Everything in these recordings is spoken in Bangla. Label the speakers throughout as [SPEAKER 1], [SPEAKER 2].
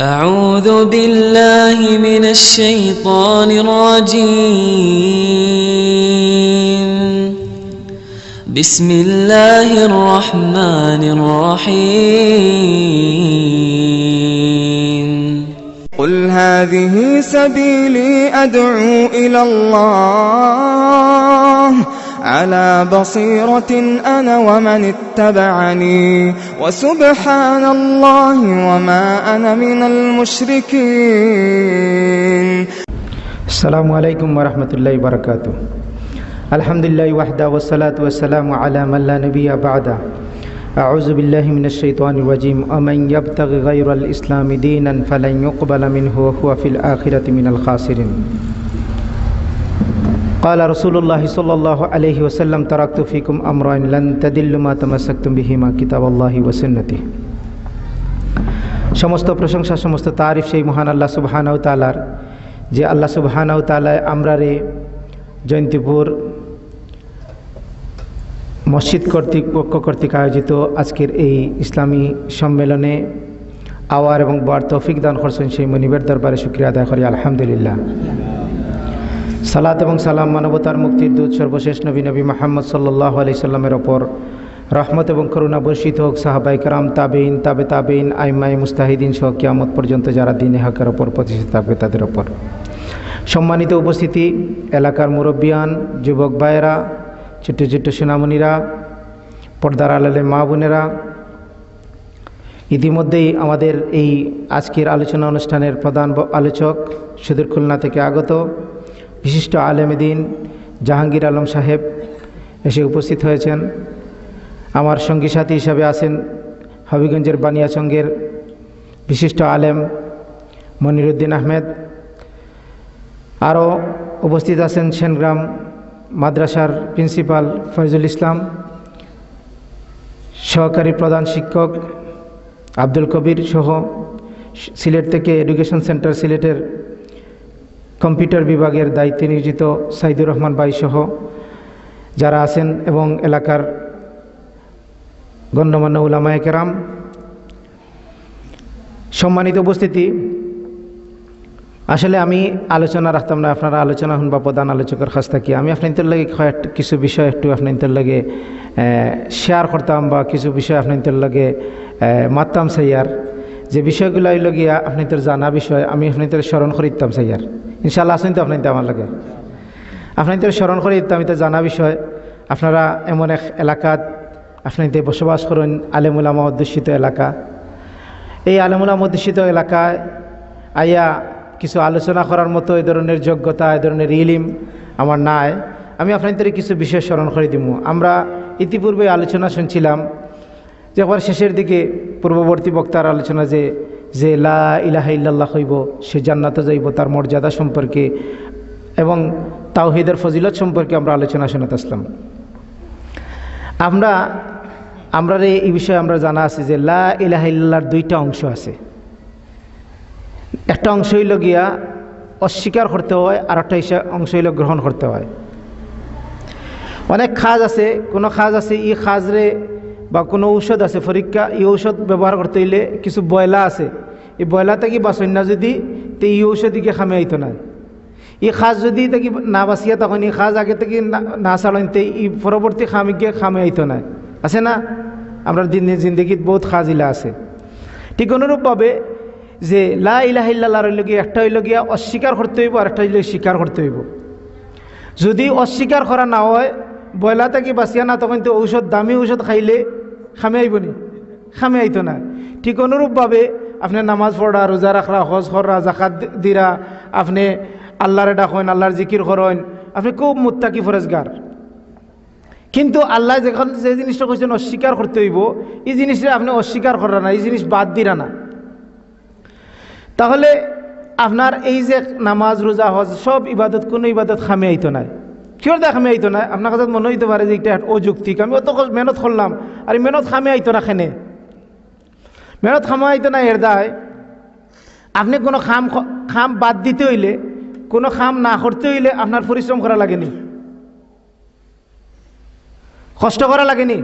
[SPEAKER 1] أعوذ بالله من الشيطان الرجيم بسم الله الرحمن الرحيم قل هذه سبيلي أدعو إلى الله على بصيرة أنا ومن اتبعني وسبحان الله وما أنا من المشركين السلام عليكم ورحمة الله وبركاته الحمد لله وحده والصلاة والسلام على من لا نبي بعده أعوذ بالله من الشيطان الرجيم ومن يبتغ غير الإسلام دينا فلن يقبل منه وهو في الآخرة من الخاسرين قال رسول الله صلى الله عليه وسلم تركت فيكم أمرين لن تدل ما تمسكتم بهما كتاب الله وسنته সমস্ত প্রশংসা সমস্ত তারিফ সেই মহান আল্লাহ সুবাহানাউ তালার যে আল্লাহ সুবাহানাউ তালায় আমরা রে জয়ন্তীপুর মসজিদ কর্তৃক পক্ষ কর্তৃক আয়োজিত আজকের এই ইসলামী সম্মেলনে আওয়ার এবং বার তৌফিক দান করছেন সেই মনিবের দরবারে শুক্রিয়া আদায় করি আলহামদুলিল্লাহ সালাত এবং সালাম মানবতার মুক্তির দূত সর্বশেষ নবী নবী মাহমদ সাল্লাহ আলি সাল্লামের ওপর রহমত এবং করুণা বর্ষিত হোক সাহাবাই করাম তাবেইন তাবে তাবেইন আইমাই মুস্তাহিদিন সহ কিয়ামত পর্যন্ত যারা দিন হাকের ওপর প্রতিষ্ঠিত থাকবে তাদের ওপর সম্মানিত উপস্থিতি এলাকার মুরব্বিয়ান যুবক ভাইয়েরা ছোট্ট ছোট্ট সোনামণিরা পর্দার আলালের মা বোনেরা ইতিমধ্যেই আমাদের এই আজকের আলোচনা অনুষ্ঠানের প্রধান আলোচক সুদীর খুলনা থেকে আগত বিশিষ্ট আলেমেদিন জাহাঙ্গীর আলম সাহেব এসে উপস্থিত হয়েছেন আমার সঙ্গী সাথী হিসাবে আছেন হবিগঞ্জের বানিয়াচঙ্গের বিশিষ্ট আলেম মনিরুদ্দিন আহমেদ আরও উপস্থিত আছেন সেনগ্রাম মাদ্রাসার প্রিন্সিপাল ফয়জুল ইসলাম সহকারী প্রধান শিক্ষক আব্দুল কবির সহ সিলেট থেকে এডুকেশন সেন্টার সিলেটের কম্পিউটার বিভাগের দায়িত্বে নিয়োজিত সাইদুর রহমান বাইসহ যারা আছেন এবং এলাকার গণ্যমান্য উলামায়কেরাম সম্মানিত উপস্থিতি আসলে আমি আলোচনা রাখতাম না আপনারা আলোচনা হন বা প্রধান আলোচকের কাছ থাকি আমি আপনাদের লাগে কিছু বিষয় একটু আপনাদের লাগে শেয়ার করতাম বা কিছু বিষয় আপনাদের লাগে মারতাম সাইয়ার যে বিষয়গুলো হইল গিয়া আপনাদের জানা বিষয় আমি আপনাদের স্মরণ করিতাম সাইয়ার ইনশাল্লাহ আসেন তো আপনার আমার লাগে আপনার তো স্মরণ করে আমি তো জানা বিষয় আপনারা এমন এক এলাকাত আপনার বসবাস করেন আলেমুলামা অধ্যুষিত এলাকা এই আলেমুলাম অধ্যুষিত এলাকায় আইয়া কিছু আলোচনা করার মতো এই ধরনের যোগ্যতা এই ধরনের ইলিম আমার নাই আমি আপনাদের কিছু বিষয় স্মরণ করে দিব আমরা ইতিপূর্বে আলোচনা শুনছিলাম যে আবার শেষের দিকে পূর্ববর্তী বক্তার আলোচনা যে যে লা ইলাহা ইল্লাল্লাহ হইব সে জান্নাতে যাইব তার মর্যাদা সম্পর্কে এবং তাওহিদের ফজিলত সম্পর্কে আমরা আলোচনা শোনাতে আসলাম আমরা আমরা এই বিষয়ে আমরা জানা আছে যে লা ইলাহা ইল্লাহর দুইটা অংশ আছে একটা অংশ হইল গিয়া অস্বীকার করতে হয় আর একটা অংশ হইল গ্রহণ করতে হয় অনেক খাজ আছে কোনো খাজ আছে ই খাজরে বা কোনো ঔষধ আছে পরীক্ষা এই ঔষধ ব্যবহার করতে হইলে কিছু বয়লা আছে এই বয়লা থাকি বাসন না যদি তো এই ঔষধিকে খামে আইত না এই খাস যদি থাকি না বাঁচিয়া তখন এই খাস আগে থেকে না চালান তো এই পরবর্তী খামিকে খামে আইত না আছে না আমরা জিন্দগিত বহুত খাজিলা আছে ঠিক অনুরূপভাবে যে লা ইলাহিল্লাহ লগিয়া একটা হইলগিয়া অস্বীকার করতে হইব আর একটা হইল স্বীকার করতে হইব যদি অস্বীকার করা না হয় বয়লা থেকে বাঁচিয়া না তখন তো ঔষধ দামি ঔষধ খাইলে খামে আইবনি খামে আইতো না ঠিক অনুরূপভাবে আপনি নামাজ পড়া রোজা রাখলা হজ হররা জাকাত দিরা আপনি আল্লাহরে ডাকেন আল্লাহর জিকির করেন আপনি খুব মুত্তাকি ফরেজগার কিন্তু আল্লাহ যখন যে জিনিসটা কৈছেন অস্বীকার করতে হইব এই জিনিসটা আপনি অস্বীকার করা না এই জিনিস বাদ দিরা না তাহলে আপনার এই যে নামাজ রোজা হজ সব ইবাদত কোনো ইবাদত খামে আইতো নাই কেউ দা খামে আইতো না আপনার কাছে মনে হইতে পারে যে এটা অযৌক্তিক আমি অত মেহনত করলাম আর মেহনত খামে আইতো না খেনে মেহনত খামে আইতো না এর দায় আপনি কোনো খাম খাম বাদ দিতে হইলে কোনো খাম না করতে হইলে আপনার পরিশ্রম করা লাগেনি কষ্ট করা লাগেনি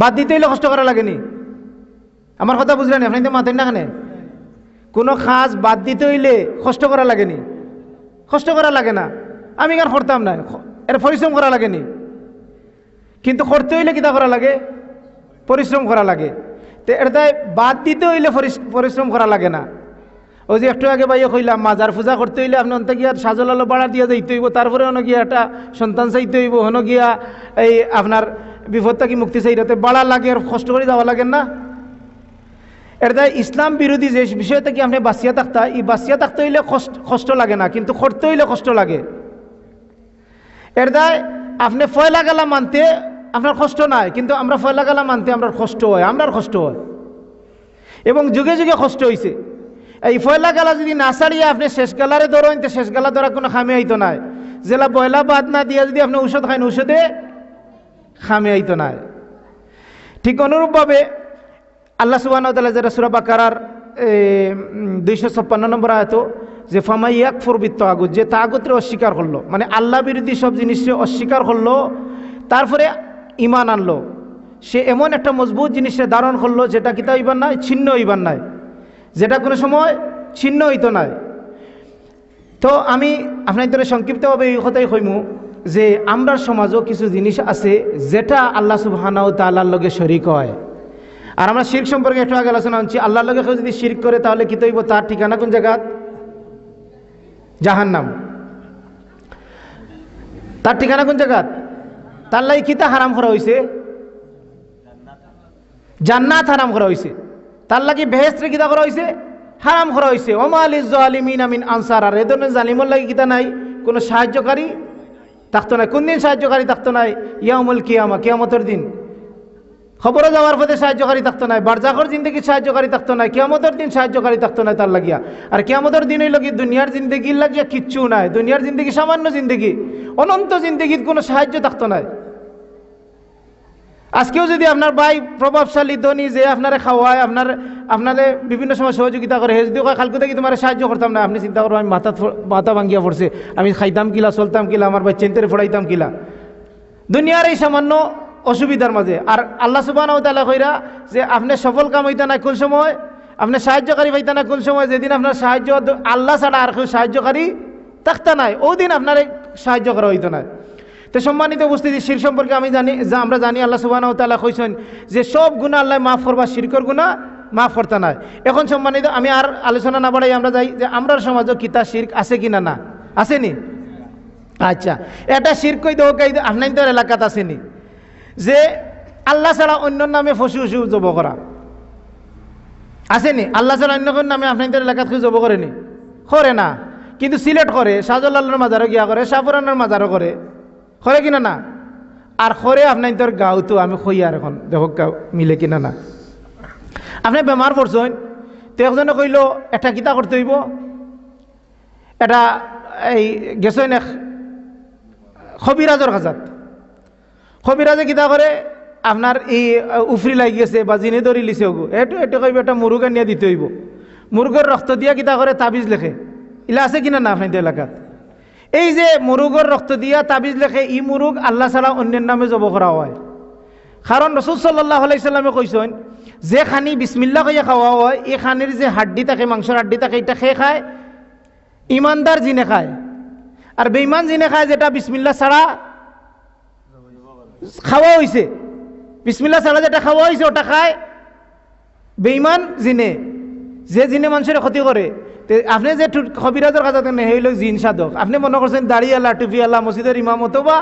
[SPEAKER 1] বাদ দিতে হইলে কষ্ট করা লাগেনি আমার কথা বুঝলেন আপনি তো মাথেন না কেন কোনো খাস বাদ দিতে হইলে কষ্ট করা লাগেনি কষ্ট করা লাগে না আমি গান করতাম না এর পরিশ্রম করা লাগেনি কিন্তু করতে হইলে কিতা করা লাগে পরিশ্রম করা লাগে তো এটাই বাদ দিতে হইলে পরিশ্রম করা লাগে না ওই যে একটু আগে বাইয়ে কইলাম মাজার পূজা করতে হইলে আপনি অন্ত গিয়া সাজল আলো বাড়া দিয়া যাইতে হইব তারপরে অন গিয়া একটা সন্তান চাইতে হইব হন গিয়া এই আপনার বিপদটা কি মুক্তি চাইতে বাড়া লাগে আর কষ্ট করে যাওয়া লাগে না এটা ইসলাম বিরোধী যে বিষয় থেকে আপনি বাঁচিয়া থাকতা এই বাঁচিয়া থাকতে হইলে কষ্ট কষ্ট লাগে না কিন্তু করতে হইলে কষ্ট লাগে এর দায় আপনি ফয়লা গেলা মানতে আপনার কষ্ট নাই কিন্তু আমরা ফয়লা গেলা মানতে আমরা কষ্ট হয় আমরা কষ্ট হয় এবং যুগে যুগে কষ্ট হয়েছে এই ফয়লা গেলা যদি না ছাড়িয়ে আপনি শেষ গেলারে ধরেন তো শেষ গেলা ধরার কোনো খামে হইতো নাই জেলা বয়লা বাদ না দিয়ে যদি আপনি ঔষধ খাইন ঔষধে খামে হইতো নাই ঠিক অনুরূপভাবে আল্লাহ সুবাহ যারা সুরাবাকার দুইশো ছাপ্পান্ন নম্বর আয়তো যে ফামাই এক ফরবিত আগুত যে তাগুতরে অস্বীকার করলো মানে আল্লাহ বিরোধী সব জিনিসকে অস্বীকার করলো তারপরে ইমান আনলো সে এমন একটা মজবুত জিনিসে ধারণ করলো যেটা কিতা ইবার নাই ছিন্ন ইবার নাই যেটা কোনো সময় ছিন্ন হইতো নাই তো আমি আপনাদের সংক্ষিপ্তভাবে এই কথাই কইমু যে আমরার সমাজও কিছু জিনিস আছে যেটা আল্লাহ সুবাহানাও তাল্লার লগে শরিক হয় আর আমরা শির্ক সম্পর্কে একটু আগে আলোচনা হচ্ছি আল্লাহর লগে কেউ যদি শির্ক করে তাহলে কি তৈব তার ঠিকানা কোন জায়গা জাহান্নাম তার ঠিকানা কোন জায়গা তার লাই কিতা হারাম করা হয়েছে জান্নাত হারাম করা হয়েছে তার লাগি বেহেস্ত্রে কিতা করা হয়েছে হারাম করা হয়েছে ওমাল ইজালিমিন আমিন আনসার আর এ ধরনের জালিমর লাগে কিতা নাই কোনো সাহায্যকারী থাকতো নাই কোন দিন সাহায্যকারী থাকতো নাই ইয়ামুল কিয়ামা কিয়ামতের দিন খবরও যাওয়ার পথে সাহায্যকারী থাকতো নাই বারজাকর জিন্দগি সাহায্যকারী থাকতো নাই কেমতর দিন সাহায্যকারী থাকতো নাই তার লাগিয়া আর কেমতর দিন হইল দুনিয়ার জিন্দগির লাগিয়া কিচ্ছু নাই দুনিয়ার জিন্দগি সামান্য জিন্দগি অনন্ত জিন্দগির কোনো সাহায্য থাকতো নাই আজকেও যদি আপনার ভাই প্রভাবশালী ধনী যে আপনারে খাওয়ায় আপনার আপনারে বিভিন্ন সময় সহযোগিতা করে হে যদি কালকে থেকে তোমার সাহায্য করতাম না আপনি চিন্তা করবো আমি মাথা মাথা ভাঙ্গিয়া পড়ছে আমি খাইতাম কিলা চলতাম কিলা আমার ভাই চেন্তের ফোড়াইতাম কিলা দুনিয়ার এই সামান্য অসুবিধার মাঝে আর আল্লাহ সুবাহ তালা কইরা যে আপনি সফল কাম হইতে না কোন সময় আপনি সাহায্যকারী পাইতে না কোন সময় যেদিন আপনার সাহায্য আল্লাহ ছাড়া আর কেউ সাহায্যকারী থাকতে নাই ওই দিন আপনার সাহায্য করা হইতো না তো সম্মানিত উপস্থিতি শির সম্পর্কে আমি জানি যা আমরা জানি আল্লাহ সুবাহ তালা কইছেন যে সব গুণা আল্লাহ মাফ করবা শিরকর গুণা মাফ করতে নাই এখন সম্মানিত আমি আর আলোচনা না বাড়াই আমরা যাই যে আমরার সমাজও কিতা শির্ক আছে কি না না আসেনি আচ্ছা এটা শির্ক কই দেহ আপনার এলাকাত আসেনি যে আল্লাহ ছাড়া অন্য নামে ফসু ফসু জব করা আসেনি আল্লাহ ছাড়া অন্য কোনো নামে আপনাদের এলাকাত কেউ জব করেনি করে না কিন্তু সিলেট করে শাহজালাল্লার মাজারও গিয়া করে শাহপুরানোর মাজারও করে করে কিনা না আর করে আপনাদের গাও তো আমি খুঁই আর এখন দেখক মিলে কিনা না আপনি বেমার পড়ছেন তো একজনে কইল এটা কিতা করতে হইব এটা এই গেছেন এক খবিরাজর কাজাত খবিরাজে কিতা করে আপনার এই উফরি লাগি গেছে বা জিনে ধরি লিছে ওগু এইটো এইটো কইব এটা মুরুগে নিয়ে দিতে হইব মুরগর রক্ত দিয়া কিতা করে তাবিজ লেখে ইলা আছে কিনা না আপনাদের এলাকাত এই যে মুরুগর রক্ত দিয়া তাবিজ লেখে ই মুরুগ আল্লাহ সালা অন্যের নামে জব করা হয় কারণ রসুল সাল্লাহ আলাইসাল্লামে কৈছেন যে খানি বিসমিল্লা কইয়া খাওয়া হয় এই খানির যে হাড্ডি থাকে মাংসর হাড্ডি থাকে এটা খেয়ে খায় ইমানদার জিনে খায় আর বেইমান জিনে খায় যেটা বিসমিল্লা ছাড়া খাওয়া হয়েছে বিসমিল্লা ছাড়া যেটা খাওয়া হয়েছে ওটা খায় বেইমান জিনে যে জিনে মানুষের ক্ষতি করে আপনি যে খবিরাজের কাজ হইল জিন সাধক আপনি মনে করছেন দাড়িওয়ালা টুপিওয়ালা মসজিদের ইমাম অথবা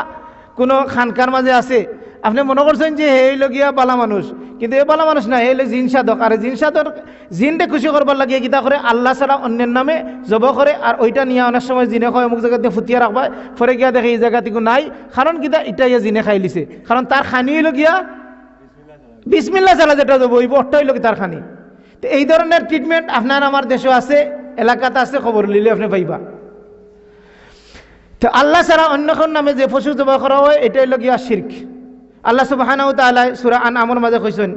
[SPEAKER 1] কোনো খানকার মাঝে আছে আপনি মনে করছেন যে হে হইল গিয়া বালা মানুষ কিন্তু এ বালা মানুষ না হে হইলে জিন সাধক আর জিন সাধক খুশি করবার লাগে গীতা করে আল্লাহ ছাড়া অন্যের নামে জব করে আর ওইটা নিয়ে অনেক সময় জিনে খায় অমুক জায়গাতে ফুটিয়া রাখবা ফরে গিয়া দেখে এই জায়গাটিকে নাই কারণ গীতা এটা ইয়া জিনে খাই লিছে কারণ তার খানি হইল গিয়া বিসমিল্লা চালা যেটা জব ওই বটটা হইল কি তার খানি তো এই ধরনের ট্রিটমেন্ট আপনার আমার দেশে আছে এলাকাতে আছে খবর লিলে আপনি পাইবা তো আল্লাহ ছাড়া অন্য নামে যে পশু জবা করা হয় এটাই হইল গিয়া শির্ক আল্লাহ সুবাহানাউ তালাই সুরা আন আমর মাঝে কইছেন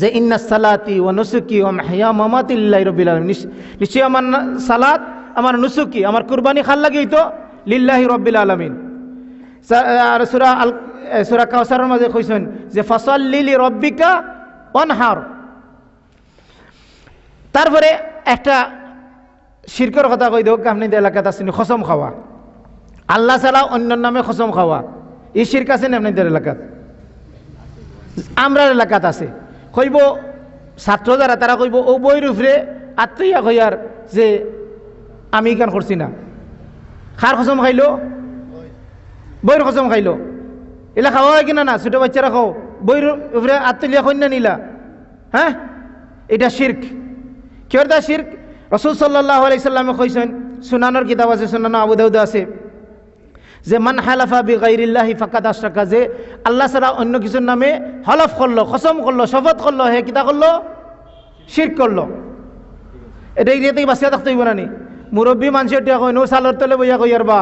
[SPEAKER 1] যে ইন্না সালাতি ও নসুকি ও মাহিয়া মমাতিল্লাহ রবিল নিশ্চয়ই আমার সালাত আমার নুসুকি আমার কুরবানি খাল লাগেই তো লিল্লাহি রব্বিল আলমিন আর সুরা আল সুরা কাউসারের মাঝে কইছেন যে লিলি রব্বিকা অনহার তারপরে একটা শিরকর কথা কই দেখ আপনি এলাকাতে আসছেন খসম খাওয়া আল্লাহ ছাড়া অন্যের নামে খসম খাওয়া ইসির কাছে না আপনাদের এলাকাত আমরার এলাকাত আছে কইব ছাত্র যারা তারা কইব ও বই রুফরে আত্মীয়া কইয়ার যে আমি কেন করছি না খার খসম খাইলো বইর খসম খাইলো এলা খাওয়া হয় কিনা না ছোট বাচ্চারা খাও বই উপরে আত্মলিয়া কন্যা নিলা হ্যাঁ এটা শির্ক কেউ দা শির্ক রসুল সাল্লাহ আলাইসাল্লামে কইছেন সুনানোর কিতাব আছে সুনানো আবুদাউদ আছে যে মান হালাফা বি গাইরিল্লাহি ফাকাদ আশরাকা যে আল্লাহ সারা অন্য কিছুর নামে হলফ করলো কসম করলো শপথ করলো হে কিতা করলো শির করলো এটা এরিয়াতেই বাঁচিয়া থাকতে হইব না নি মুরব্বী মানুষ এটা কই নো সালের তলে বইয়া কইয়ার বা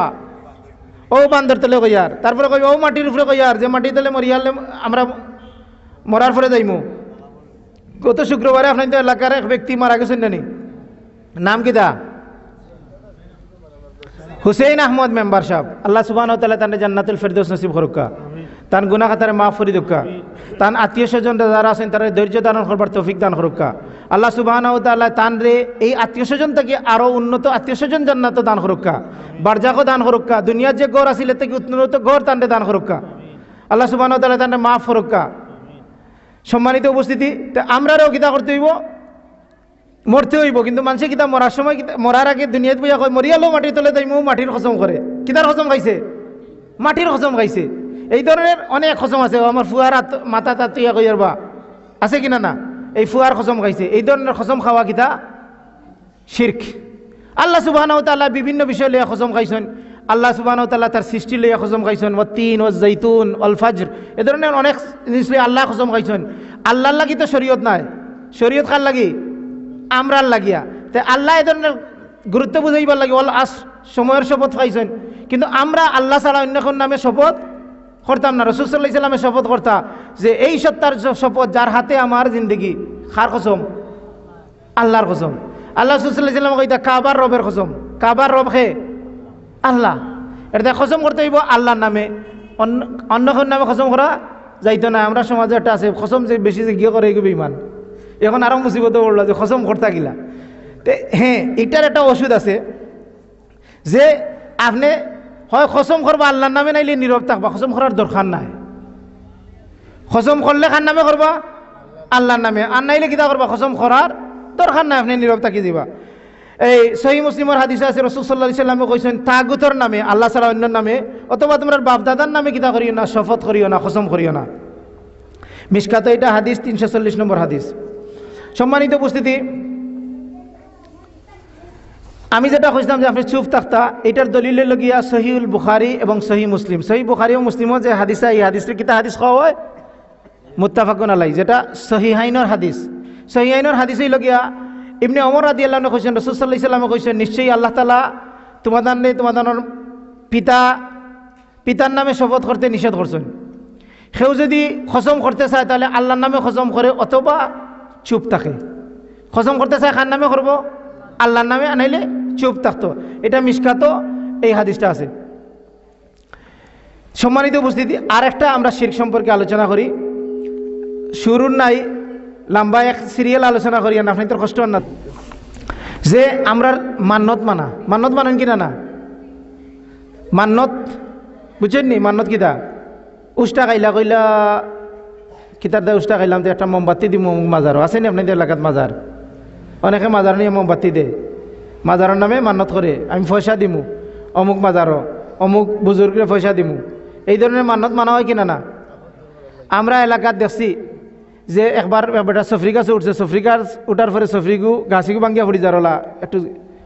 [SPEAKER 1] ও বান্দর তলে কইয়ার তারপরে কই ও মাটির উপরে কইয়ার যে মাটির তলে মরিয়ালে আমরা মরার পরে যাইমু গত শুক্রবারে আপনার এলাকার এক ব্যক্তি মারা গেছেন নানি নাম কিতা হুসেইন আহমদ মেম্বার সাহেব আল্লাহ সুবাহ তালা জান্নাতুল ফেরদোস নসিব হরুকা তান গুণাখাতারে মা ফরিদুকা তান আত্মীয় স্বজন যারা আছেন তারা ধৈর্য ধারণ করবার তৌফিক দান হরুকা আল্লাহ সুবাহ তাল্লাহ তান রে এই আত্মীয় স্বজন থেকে আরও উন্নত আত্মীয় স্বজন জান্নাত দান হরুকা বারজাকও দান হরুকা দুনিয়ার যে গড় আসিলে থেকে উন্নত গড় তান দান হরুকা আল্লাহ সুবাহ তাল্লাহ তান মা ফরুকা সম্মানিত উপস্থিতি আমরা কিতা করতে হইব মরতে হইব কিন্তু মানুষে কিতা মরার সময় মরার আগে দুনিয়াত বইয়া কয় মরিয়ালো মাটির তলে তাই মৌ মাটির খসম করে কিতার খসম খাইছে মাটির খসম খাইছে এই ধরনের অনেক খসম আছে আমার ফুয়ার মাথা তাতুয়া কইয়ার বা আছে কিনা না এই ফুয়ার খসম খাইছে এই ধরনের খসম খাওয়া কিতা শির্ক আল্লাহ সুবাহানাও তাল্লাহ বিভিন্ন বিষয় লইয়া খসম খাইছেন আল্লাহ সুবাহানাও তাল্লাহ তার সৃষ্টি লইয়া খসম খাইছেন ও তিন ও জৈতুন অলফাজর এ ধরনের অনেক জিনিস লইয়া আল্লাহ খসম খাইছেন আল্লাহ লাগি তো শরীয়ত নাই শরীয়ত কার লাগি আমরার লাগিয়া তাই আল্লাহ এ ধরনের গুরুত্ব বুঝাইবার লাগে অল আস সময়ের শপথ পাইছেন কিন্তু আমরা আল্লাহ ছাড়া অন্য কোন নামে শপথ করতাম না রসুল্লাহ ইসলামে শপথ করতা যে এই সত্তার শপথ যার হাতে আমার জিন্দগি খার কসম আল্লাহর কসম আল্লাহ রসুল্লাহ ইসলাম কইতা কাবার রবের কসম কাবার রব হে আল্লাহ এটা খসম করতে হইব আল্লাহর নামে অন্য অন্য নামে খসম করা যাইতো না আমরা সমাজে একটা আছে খসম যে বেশি যে গিয়ে করে এগুলো ইমান এখন আরো মুসিবত পড়লো যে খসম করতা গিলা তে হ্যাঁ এটার একটা ওষুধ আছে যে আপনি হয় খসম করবো আল্লাহর নামে নাইলে নীরব থাকবা খসম করার দরকার নাই খসম করলে খান নামে করবা আল্লাহর নামে আর নাইলে কিতা করবা খসম করার দরকার নাই আপনি নীরব থাকি দিবা এই সহি মুসলিমের হাদিস আছে রসুল সাল্লাহ সাল্লামে কইছেন তাগুতর নামে আল্লাহ সাল অন্য নামে অথবা তোমার বাপদাদার নামে কিতা করিও না শপথ করিও না খসম করিও না মিসকাত এটা হাদিস তিনশো চল্লিশ নম্বর হাদিস সম্মানিত উপস্থিতি আমি যেটা খুঁজতাম যে আপনি চুপ তাক্তা এটার দলিলে লগিয়া সহিউল বুখারি এবং সহি মুসলিম সহি বুখারি ও মুসলিমও যে হাদিসা এই হাদিসের কিতা হাদিস খাওয়া হয় মুত্তাফাকুন আলাই যেটা সহিহাইনর হাদিস সহিহাইনর হাদিসেই লগিয়া এমনি অমর আদি আল্লাহ কৈছেন রসুল্লাহ ইসলামে কৈছেন নিশ্চয়ই আল্লাহ তালা তোমাদান নেই তোমাদানোর পিতা পিতার নামে শপথ করতে নিষেধ করছেন সেও যদি খসম করতে চায় তাহলে আল্লাহর নামে খসম করে অথবা চুপ থাকে খসম করতে চায় খান নামে করবো আল্লাহর নামে আনাইলে চুপ থাকতো এটা মিসকাত এই হাদিসটা আছে সম্মানিত উপস্থিতি আর একটা আমরা শির সম্পর্কে আলোচনা করি শুরুর নাই লম্বা এক সিরিয়াল আলোচনা করি না আপনি তোর কষ্ট না যে আমরা মান্নত মানা মান্নত মানেন কিনা না মান্নত বুঝছেন নি মান্নত কিতা উষ্টা গাইলা কইলা কিতার দেয় উষ্টা খাইলাম তো একটা মোমবাতি দিই মাজারও আছে নি আপনাদের এলাকাত মাজার অনেকে মাজার নিয়ে মোমবাতি দে মাজারের নামে মান্নত করে আমি পয়সা দিমু অমুক মাজারও অমুক বুজুর্গের পয়সা দিমু এই ধরনের মান্নত মানা হয় কিনা না আমরা এলাকাত দেখছি যে একবার বেটা সফরি গাছে উঠছে সফরি গাছ উঠার পরে সফরিগু গাছিগু ভাঙ্গিয়া ফুড়ি যারলা একটু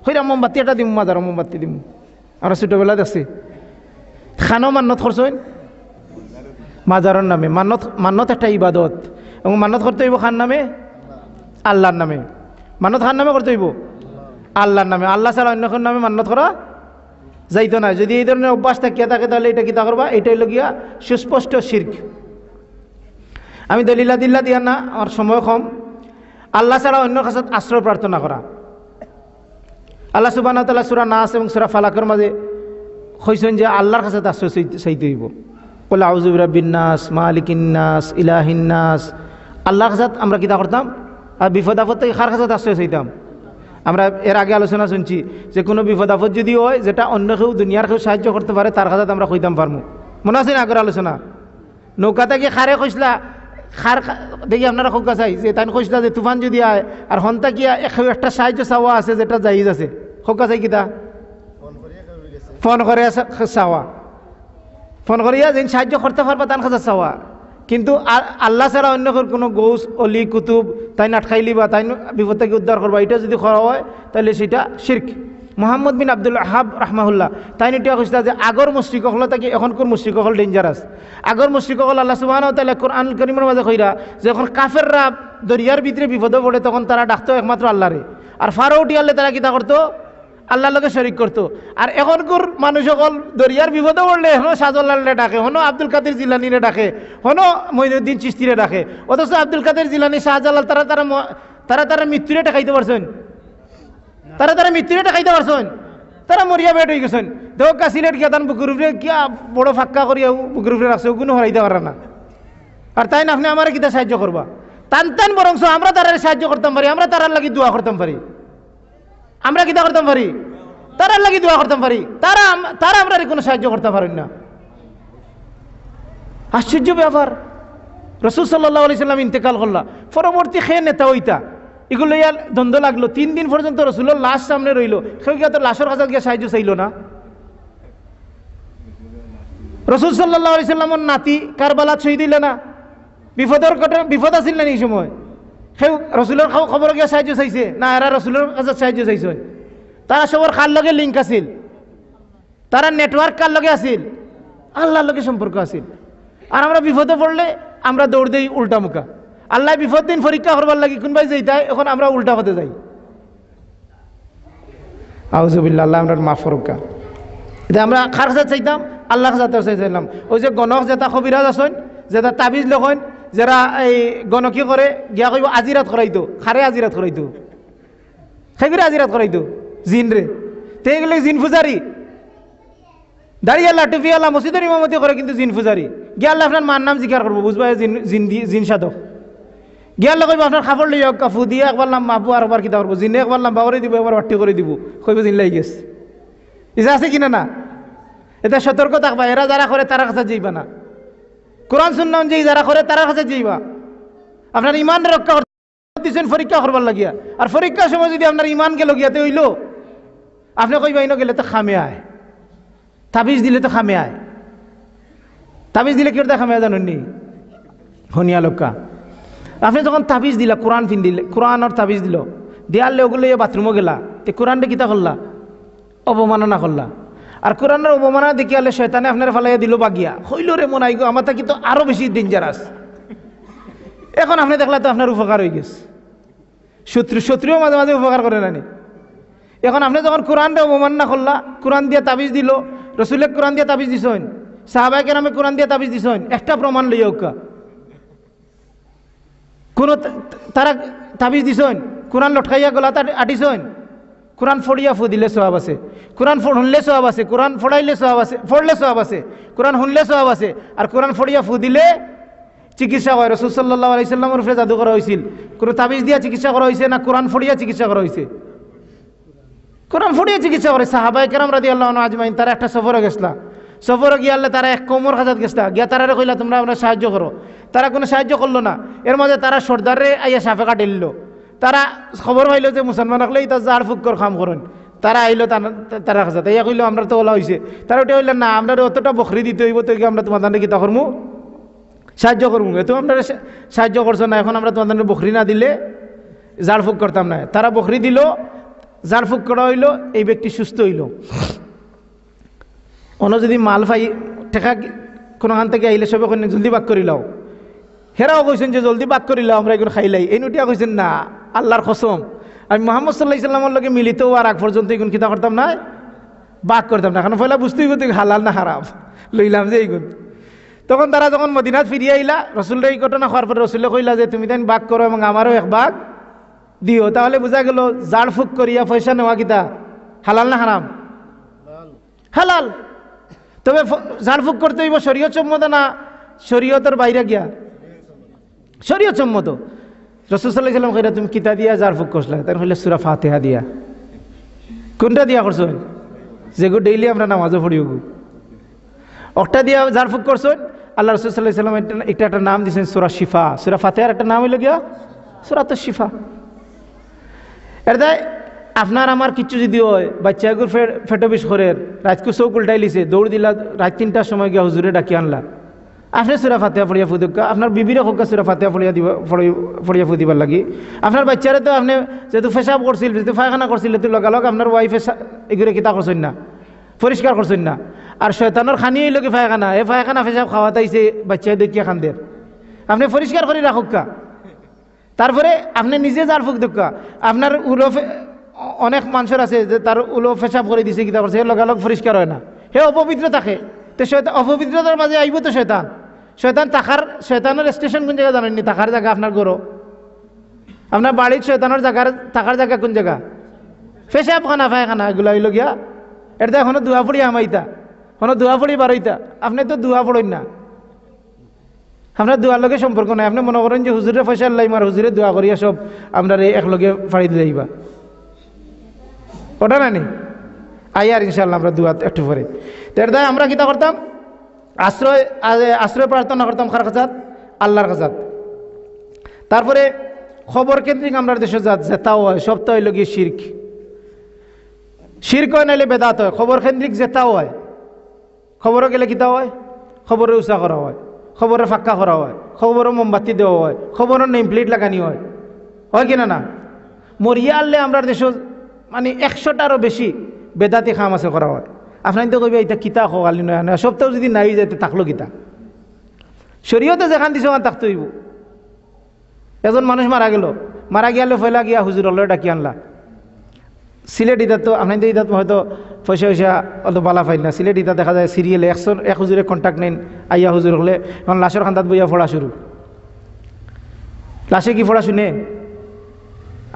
[SPEAKER 1] হইরা মোমবাতি এটা দিমু মাজার মোমবাতি দিমু আমরা ছোটোবেলা দেখছি খানো খরচ হয় মাজারর নামে মান্নত মান্নত একটা ইবাদত এবং মান্নত করতে হইব খান নামে আল্লাহর নামে মান্নত খান নামে করতে হইব আল্লাহর নামে আল্লাহ ছাড়া অন্য নামে মান্নত করা যাইতো না যদি এই ধরনের অভ্যাস থাকিয়া থাকে তাহলে এটা কিতা করবা এটাই লগিয়া সুস্পষ্ট শির্ক আমি দলিলা দিল্লা দিয়া না আমার সময় কম আল্লাহ ছাড়া অন্য কাছে আশ্রয় প্রার্থনা করা আল্লাহ সুবান তালা সুরা নাস এবং সুরা ফালাকের মাঝে কইসেন যে আল্লাহর কাছে আশ্রয় চাইতে হইব কল্লা আউজুবিরাবিন্নাস মালিকিন্নাস ইলাহিন্নাস আল্লাহ কাজাত আমরা কিতা করতাম আর বিপদ আপদ থেকে খার কাজাত আশ্রয় চাইতাম আমরা এর আগে আলোচনা শুনছি যে কোনো বিপদ আপদ যদি হয় যেটা অন্য কেউ দুনিয়ার কেউ সাহায্য করতে পারে তার কাজাত আমরা খুঁজতাম পারবো মনে আছে না আগের আলোচনা নৌকা থেকে খারে খুঁজলা খার দেখি আপনারা খোকা চাই যে তাই খুঁজলা যে তুফান যদি আয় আর হন্তা কি এখন একটা সাহায্য চাওয়া আছে যেটা জাহিজ আছে খোকা চাই কিতা ফোন করে চাওয়া ফোন করিয়া যেন সাহায্য করতে পারবা তান খাজা চাওয়া কিন্তু আল্লাহ ছাড়া অন্য কোনো গৌস অলি কুতুব তাই নাটখাইলি বা তাই বিপদ থেকে উদ্ধার করবা এটা যদি খরা হয় তাহলে সেটা শির্ক মোহাম্মদ বিন আব্দুল আহাব রহমাহুল্লাহ তাই নিটিয়া কৈছিল যে আগৰ হল তাকে মুশ্রিক হল ডেঞ্জারাস আগৰ হল আল্লাহ সুবাহ তাল্লাহ কোরআন করিমের মাঝে কইরা যে এখন কাফেররা দরিয়ার ভিতরে বিপদে পড়ে তখন তারা ডাকতো একমাত্র আল্লাহরে আর ফারো উঠিয়ালে তারা কিতা করতো আল্লাহর লোকের শরিক করতো আর এখনকার মানুষ সকল দরিয়ার বিপদে পড়লে হনো সাজল্লালে ডাকে হনো আব্দুল কাদের জিলানিরে ডাকে হনো মইনুদ্দিন চিস্তিরে ডাকে অথচ আব্দুল কাদের জিলানি শাহজালাল তারা তারা তারা তারা মৃত্যুরে টাকাইতে পারছেন তারা তারা মৃত্যুরে টাকাইতে পারছেন তারা মরিয়া বেট হয়ে গেছেন দেখো কাশিলেট গিয়া তান বুকুর উপরে কিয়া বড় ফাক্কা করিয়া বুকুর উপরে রাখছে কোনো হারাইতে পারে না আর তাই না আপনি আমার কিতা সাহায্য করবা টান টান বরংস আমরা তারা সাহায্য করতাম পারি আমরা তারার লাগি দোয়া করতাম পারি আমরা কি দোয়া করতাম পারি তারা লাগি দোয়া করতাম পারি তারা তারা আমরা কোনো সাহায্য করতে পারেন না আশ্চর্য ব্যাপার রসুল সাল্লাহ আলি সাল্লাম ইন্তেকাল করলা পরবর্তী খেয়ে নেতা ওইটা এগুলো ইয়ার দ্বন্দ্ব লাগলো তিন দিন পর্যন্ত রসুলের লাশ সামনে রইল সেই গিয়া তো লাশের কাছে গিয়ে সাহায্য চাইল না রসুল সাল্লাহ আলি সাল্লামর নাতি কারবালাত সই দিলে না বিপদের বিপদ আসিল না এই সময় সেই রসুলের খবর গিয়ে সাহায্য চাইছে না এরা রসুলের কাছে সাহায্য চাইছে তারা সবর কার লগে লিঙ্ক আছিল তারা নেটওয়ার্ক কার লগে আছিল আল্লাহর লগে সম্পর্ক আছিল আর আমরা বিপদে পড়লে আমরা দৌড় দিই উল্টা মুখা আল্লাহ বিপদ দিন পরীক্ষা করবার লাগে কোনবাই যাই তাই এখন আমরা উল্টা পথে যাই আউজুবিল্লা আল্লাহ আমরা মাফ ফরকা এটা আমরা খার কাছে চাইতাম আল্লাহ কাছে চাইছিলাম ওই যে গণক যেটা কবিরাজ আসন যেটা তাবিজ লখন যারা এই গণকি করে গিয়া কইব আজিরাত করাইতো খারে আজিরাত করাইতো সেইগুলো আজিরাত করাইতো জিন রে গেলে জিন ফুজারি দাঁড়িয়ে টুপিয়ালা টুপি মসজিদের ইমামতি করে কিন্তু জিন ফুজারি গিয়াল্লা আপনার মার নাম জিজ্ঞার করবো বুঝবা জিন জিন জিন সাধক গিয়াল্লা আল্লাহ কইব আপনার খাবার লই কাফু দিয়ে একবার লাম মাপু আর একবার কিতা করবো জিনে একবার নাম বাবরে দিব একবার বাট্টি করে দিব কইব জিন লাগি গেছে এটা আছে কিনা না এটা সতর্ক থাকবা এরা যারা করে তারা কাছে যাইবা না কোরআন সুন্না অনুযায়ী যারা করে তারা কাছে যাইবা আপনার ইমান রক্ষা দিচ্ছেন পরীক্ষা করবার লাগিয়া আর পরীক্ষার সময় যদি আপনার ইমান গেল গিয়াতে হইল আপনি কইবা ইন গেলে তো খামে আয় তাবিজ দিলে তো খামে আয় তাবিজ দিলে কেউ খামে আয় জানেননি হনিয়া লোকা আপনি যখন তাবিজ দিলা কোরআন পিন দিলে কোরআনর তাবিজ দিল দেয়ালে ওগুলো বাথরুমও গেলা তে কোরআনটা কিতা করলা অবমাননা করলা আর কোরআনের অবমানা দেখি আলে শয়তানে আপনার ফালাইয়া দিল বাগিয়া হইল রে মনে আইগো আমার থাকি তো আরও বেশি ডেঞ্জারাস এখন আপনি দেখলে তো আপনার উপকার হয়ে গেছে শত্রু শত্রুও মাঝে মাঝে উপকার করে নানি এখন আপনি যখন কোরআনটা না করলা কোরআন দিয়ে তাবিজ দিল রসুলে কোরআন দিয়ে তাবিজ দিস হইন সাহাবাইকে নামে কোরআন দিয়ে তাবিজ দিস হইন একটা প্রমাণ লইয়া ওকা কোনো তারা তাবিজ দিস হইন কোরআন লটকাইয়া গলা তার আটিস হইন কোরআন ফড়িয়া ফু দিলে সোহাব আছে কোরআন শুনলে সোহাব আছে কোরআন ফড়াইলে সোহাব আছে ফড়লে সোহাব আছে কোরআন শুনলে সোহাব আছে আর কোরআন ফড়িয়া ফু দিলে চিকিৎসা হয় রসুল সাল্লাহ আলাইসাল্লামর উপরে জাদু করা হয়েছিল কোনো তাবিজ দিয়া চিকিৎসা করা হয়েছে না কোরআন ফড়িয়া চিকিৎসা করা হয়েছে কোরআন ফড়িয়া চিকিৎসা করে সাহাবাই কেরাম রাজি আল্লাহন আজমাইন তারা একটা সফরে গেছিলা সফরে গিয়ে আল্লাহ তারা এক কোমর খাজাত গেছিলা গিয়া তারারে কইলা তোমরা আমরা সাহায্য করো তারা কোনো সাহায্য করলো না এর মাঝে তারা সর্দারে আইয়া সাফে কাটিল তারা খবর পাইলো যে মুসলমান হলে এটা জার ফুকর খাম করেন তারা আইলো তারা কাছে তাই কইলো আমরা তো ওলা হয়েছে তারা ওটা হইলেন না আমরা অতটা বকরি দিতে হইব তো আমরা তোমাদের কি তখন সাহায্য করবো তো আপনারা সাহায্য করছো না এখন আমরা তোমাদের বকরি না দিলে ফুক করতাম না তারা বকরি দিল ফুক করা হইলো এই ব্যক্তি সুস্থ হইল অন্য যদি মাল পাই টেকা কোনোখান থেকে আইলে সবে জলদি বাক করিলাও হেরাও কইছেন যে জলদি বাক করিলাও আমরা এখন খাইলাই এই নুটিয়া কইছেন না আল্লাহর খসম আমি মোহাম্মদ সাল্লাহ ইসলামের লগে মিলিত আর আগ পর্যন্ত এগুন কিতা করতাম না বাক করতাম না এখন পয়লা বুঝতেই করতে হালাল না হারাম লইলাম যে এইগুন তখন তারা যখন মদিনাত ফিরিয়ে আইলা রসুলটা এই ঘটনা হওয়ার পরে রসুল্লে কইলা যে তুমি তাই বাক করো এবং আমারও এক বাঘ দিও তাহলে বোঝা গেল ফুক করিয়া পয়সা নেওয়া কিতা হালাল না হারাম হালাল তবে ফুক করতে হইব শরীয় চম্মত না শরীয়তের বাইরে গিয়া শরীয় চম্মত রসুসাল্লাহিসাল্লাম কইরা তুমি কিতা দিয়া যার ফুক করছিলা তার হইলে সুরা ফাতেহা দিয়া কোনটা দিয়া করছো যেগু ডেইলি আমরা নামাজও পড়িব গু অকটা দিয়া যার ফুক করছো আল্লাহ রসুসাল্লাহিসাল্লাম একটা একটা একটা নাম দিয়েছেন সুরা শিফা সুরা ফাতেহার একটা নাম হইল গিয়া সুরা তো শিফা এর দায় আপনার আমার কিচ্ছু যদি হয় বাচ্চাগুর ফেটো বিষ করে রাজকু চৌক উল্টাই লিছে দৌড় দিলা রাত তিনটার সময় গিয়া হুজুরে ডাকি আনলা আপনি সুরা ফাতে ফুড়িয়া ফুদুকা আপনার বিবির হোক সুরা ফাতে ফুড়িয়া দিব ফড়িয়া ফুদিবার লাগি আপনার বাচ্চারে তো আপনি যেহেতু ফেসাব করছিল যেহেতু ফায়খানা করছিল তো লগালগ আপনার ওয়াইফে এগুলো কিতা করছেন না পরিষ্কার করছেন না আর শয়তানোর খানি এই লোকে ফায়খানা এ ফায়খানা ফেসাব খাওয়াতে আইসে বাচ্চায় দেখিয়া খান দের আপনি পরিষ্কার করে রাখুকা তারপরে আপনি নিজে যার ফুক দুকা আপনার উলো অনেক মানুষের আছে যে তার উলো ফেসাব করে দিছে কিতা করছে লগালগ পরিষ্কার হয় না হে অপবিত্র থাকে তো শয়তান অপবিত্রতার মাঝে আইব তো শয়তান শৈতান তাখার শৈতানের স্টেশন কোন জায়গা জানেননি তাখার জায়গা আপনার গরো আপনার বাড়ির শৈতানের জায়গার থাকার জায়গা কোন জায়গা ফেসে আপখানা ফায়খানা এগুলো হইল গিয়া এটা এখনো দুয়া পড়ি আমাইতা এখনো দুয়া পড়ি বারইতা আপনি তো দুয়া পড়েন না আপনার দুয়ার লগে সম্পর্ক নাই আপনি মনে করেন যে হুজুরে পয়সা আল্লাহ মার হুজুরে দোয়া করিয়া সব আপনার একলগে ফাড়ি দিয়ে যাইবা ওটা না নেই আই আর ইনশাল্লাহ আমরা দুয়া একটু পরে তো এটা আমরা কিতা করতাম আশ্রয় আশ্রয় প্রার্থনা করতাম কার কাজাত আল্লাহর কাজাত তারপরে খবর কেন্দ্রিক আমরা দেশে যে জেতাও হয় সপ্তাহ হইল গিয়ে শির্ক শির্ক হয় নাহলে বেদাত হয় খবর কেন্দ্রিক জেতাও হয় খবরও গেলে কিতা হয় খবরে উচা করা হয় খবরে ফাঁকা করা হয় খবরও মোমবাতি দেওয়া হয় খবরও নেম প্লেট লাগানি হয় হয় কিনা না মরিয়া আনলে আমরা দেশে মানে একশোটারও বেশি বেদাতি খাম আছে করা হয় আপনার তো কইবে এটা কিতা আলি নয় নয় সপ্তাহ যদি নাই যায় থাকলো কিতা শরীয়তে যেখান দিছে ওখান থাকতে হইব এজন মানুষ মারা গেল মারা গিয়ালে ফেলা গিয়া হুজুর অল্লো ডাকি আনলা সিলেট ইতা তো আপনার ইদাত হয়তো পয়সা পয়সা অত বালা ফাইল না সিলেট ইতা দেখা যায় সিরিয়ালে একশো এক হুজুরে কন্ট্যাক্ট নেন আইয়া হুজুর হলে এখন লাশের খান্দাত বইয়া ফোড়া শুরু লাশে কি ফোড়া শুনে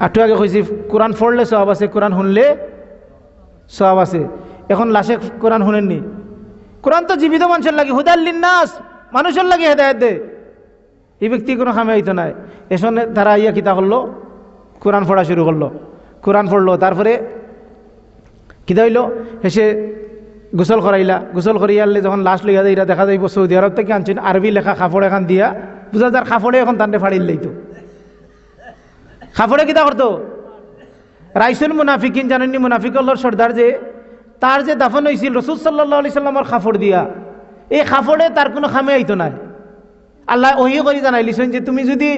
[SPEAKER 1] আঠু আগে কইছি কোরআন ফোড়লে সব আছে কোরআন শুনলে সব আছে এখন লাশে কোরআন শুনেননি কোরআন তো জীবিত মানুষের লাগে হুদাল্লিন্নাস মানুষের লাগে হেদায়ত দে এই ব্যক্তি কোনো খামে হইতো নাই এসন তারা ইয়া কিতা করলো কোরআন পড়া শুরু করলো কোরআন পড়লো তারপরে কিতা হইলো হেসে গোসল করাইলা গোসল করি আনলে যখন লাশ লইয়া এটা দেখা যাইব সৌদি আরব থেকে আনছেন আরবি লেখা কাপড় এখান দিয়া বুঝা যার কাপড়ে এখন তান্ডে ফাড়ি লইতো কাপড়ে কিতা করতো রাইসুল মুনাফিকিন জানেননি মুনাফিকল্লর সর্দার যে তার যে দাফন হয়েছিল রসুল সাল্লাহ সাল্লামর খাফড় দিয়া এই খাফড়ে তার কোনো খামে আইতো নাই আল্লাহ ওহি করে জানাইলিছেন যে তুমি যদি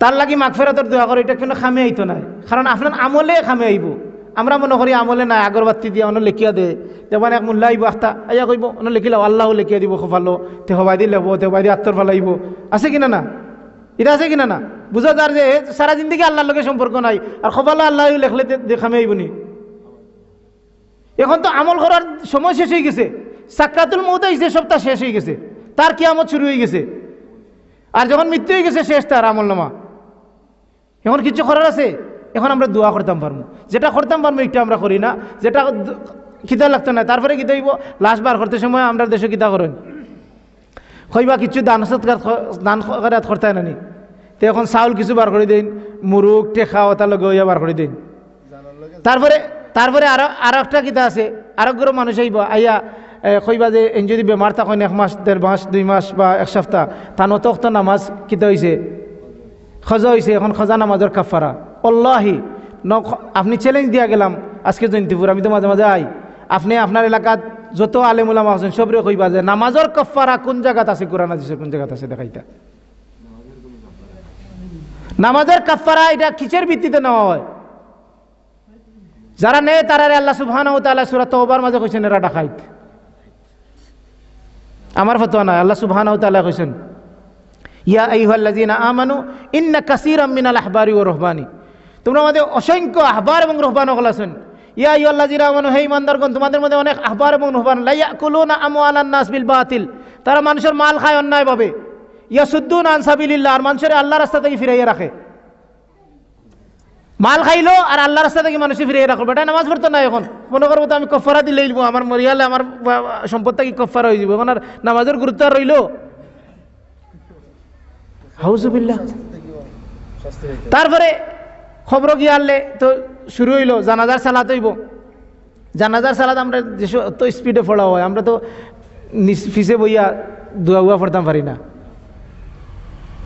[SPEAKER 1] তার লাগি মাগফেরাতর দোয়া করো এটা কোনো খামে আইতো নাই কারণ আপনার আমলে খামে আইব আমরা মনে করি আমলে নাই আগরবাতি দিয়ে অন্য লেখিয়া দে তেমন মানে এক মূল্য আইব আস্তা আইয়া কইব অন্য লিখিলাও আল্লাহ লেখিয়া দিব খোফালো তে হবাই দি লেব তে হবাই দি আত্মর আইব আছে কিনা না এটা আছে কিনা না বুঝা যার যে সারা জিন্দিগি আল্লাহর লগে সম্পর্ক নাই আর খোফালো আল্লাহ লেখলে খামে আইবনি এখন তো আমল করার সময় শেষ হয়ে গেছে সাকরাতুল মৌতা যে সপ্তাহ শেষ হয়ে গেছে তার কিয়ামত শুরু হয়ে গেছে আর যখন মৃত্যু হয়ে গেছে শেষ তার আমল নামা এখন কিছু করার আছে এখন আমরা দোয়া করতাম পারবো যেটা করতাম পারবো একটু আমরা করি না যেটা খিদা লাগতো না তারপরে কি হইব লাস্ট বার করতে সময় আমরা দেশে কিতা করেন হইবা কিছু দান দান করাত করতে নানি তো এখন চাউল কিছু বার করে দিন মুরুখ টেখা ওতার লগে বার করে দিন তারপরে তারপরে আরো আরো একটা কিতা আছে আরোগ্য মানুষ আইব আইয়া কইবা যে যদি বেমার থাকেন এক মাস দেড় মাস দুই মাস বা এক সপ্তাহ তা নতক্ত নামাজ কিতা হয়েছে খজা হয়েছে এখন খজা নামাজের কাফারা অল্লাহি ন আপনি চ্যালেঞ্জ দিয়া গেলাম আজকে জয়ন্তীপুর আমি তো মাঝে মাঝে আই আপনি আপনার এলাকাত যত আলেমুলাম আছেন সবরে কইবা যে নামাজের কফারা কোন জায়গাত আছে কোরআন আছে কোন জায়গাত আছে দেখাইতা নামাজের কাফারা এটা কিসের ভিত্তিতে নেওয়া হয় যারা নেয় তারা আল্লাহ সুবহান ও তাল্লাহ সুরা তোবার মাঝে কইছেন এরা ডাকাইত আমার ফতোয়া না আল্লাহ সুবহান ও তাল্লাহ কইছেন ইয়া আহ আমানু ইন্না কাসির মিনাল আহবারি ও রহবানি তোমরা আমাদের অসংখ্য আহবার এবং রহবান হল আছেন ইয়া আইহাল্লাজিনা আমানু হে ইমানদারগণ তোমাদের মধ্যে অনেক আহবার এবং রহবান লাইয়া কুলুনা আমওয়ালান নাস বিল বাতিল তারা মানুষের মাল খায় অন্যায়ভাবে ইয়া সুদ্দুন আনসাবিলিল্লাহ আর মানুষের আল্লাহ রাস্তা থেকে ফিরাইয়া রাখে মাল খাইলো আর আল্লাহ রাস্তা থেকে মানুষ ফিরিয়ে রাখলো এটা নামাজ পড়তো না এখন মনে করবো তো আমি কফারা দিলে ইলবো আমার মরিয়ালে আমার সম্পদটা কি কফারা হয়ে যাবো এখন আর নামাজের গুরুত্ব আর রইলো হাউজুবিল্লা তারপরে খবর কি আনলে তো শুরু হইলো জানাজার সালাত হইব জানাজার সালাত আমরা যে অত স্পিডে ফলা হয় আমরা তো ফিসে বইয়া দুয়া উয়া পড়তাম পারি না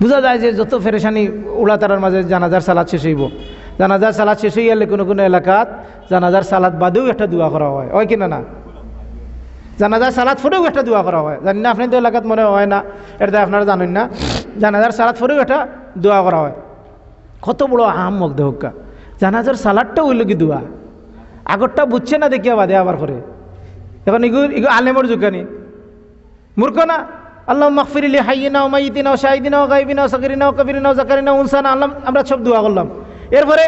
[SPEAKER 1] বোঝা যায় যে যত ফেরেশানি উড়াতারার মাঝে জানাজার সালাত শেষ হইব জানাজার সালাদ শেষ হয়ে গেলে কোনো কোনো এলাকাত জানাজার সালাদ বাদেও একটা দোয়া করা হয় হয় কিনা না জানাজার সালাদ ফোরেও একটা দোয়া করা হয় জানি না তো এলাকাত মনে হয় না এটা আপনারা জানেন না জানাজার সালাদ ফোরেও একটা দোয়া করা হয় কত বড় আহাম মগ্ধ হোক্কা জানাজার সালাদটা ওই লোকই দোয়া আগরটা বুঝছে না দেখিয়া বাদে আবার করে এখন এগুলো এগুলো আলেমর জুকানি মূর্খ না আল্লাহ মকফিরিলি হাইয়ে নাও মাইতি নাও শাহিদি নাও গাইবি নাও সাকিরি নাও কবিরি নাও জাকারি নাও উনসান আল্লাহ আমরা সব দোয়া করলাম এরপরে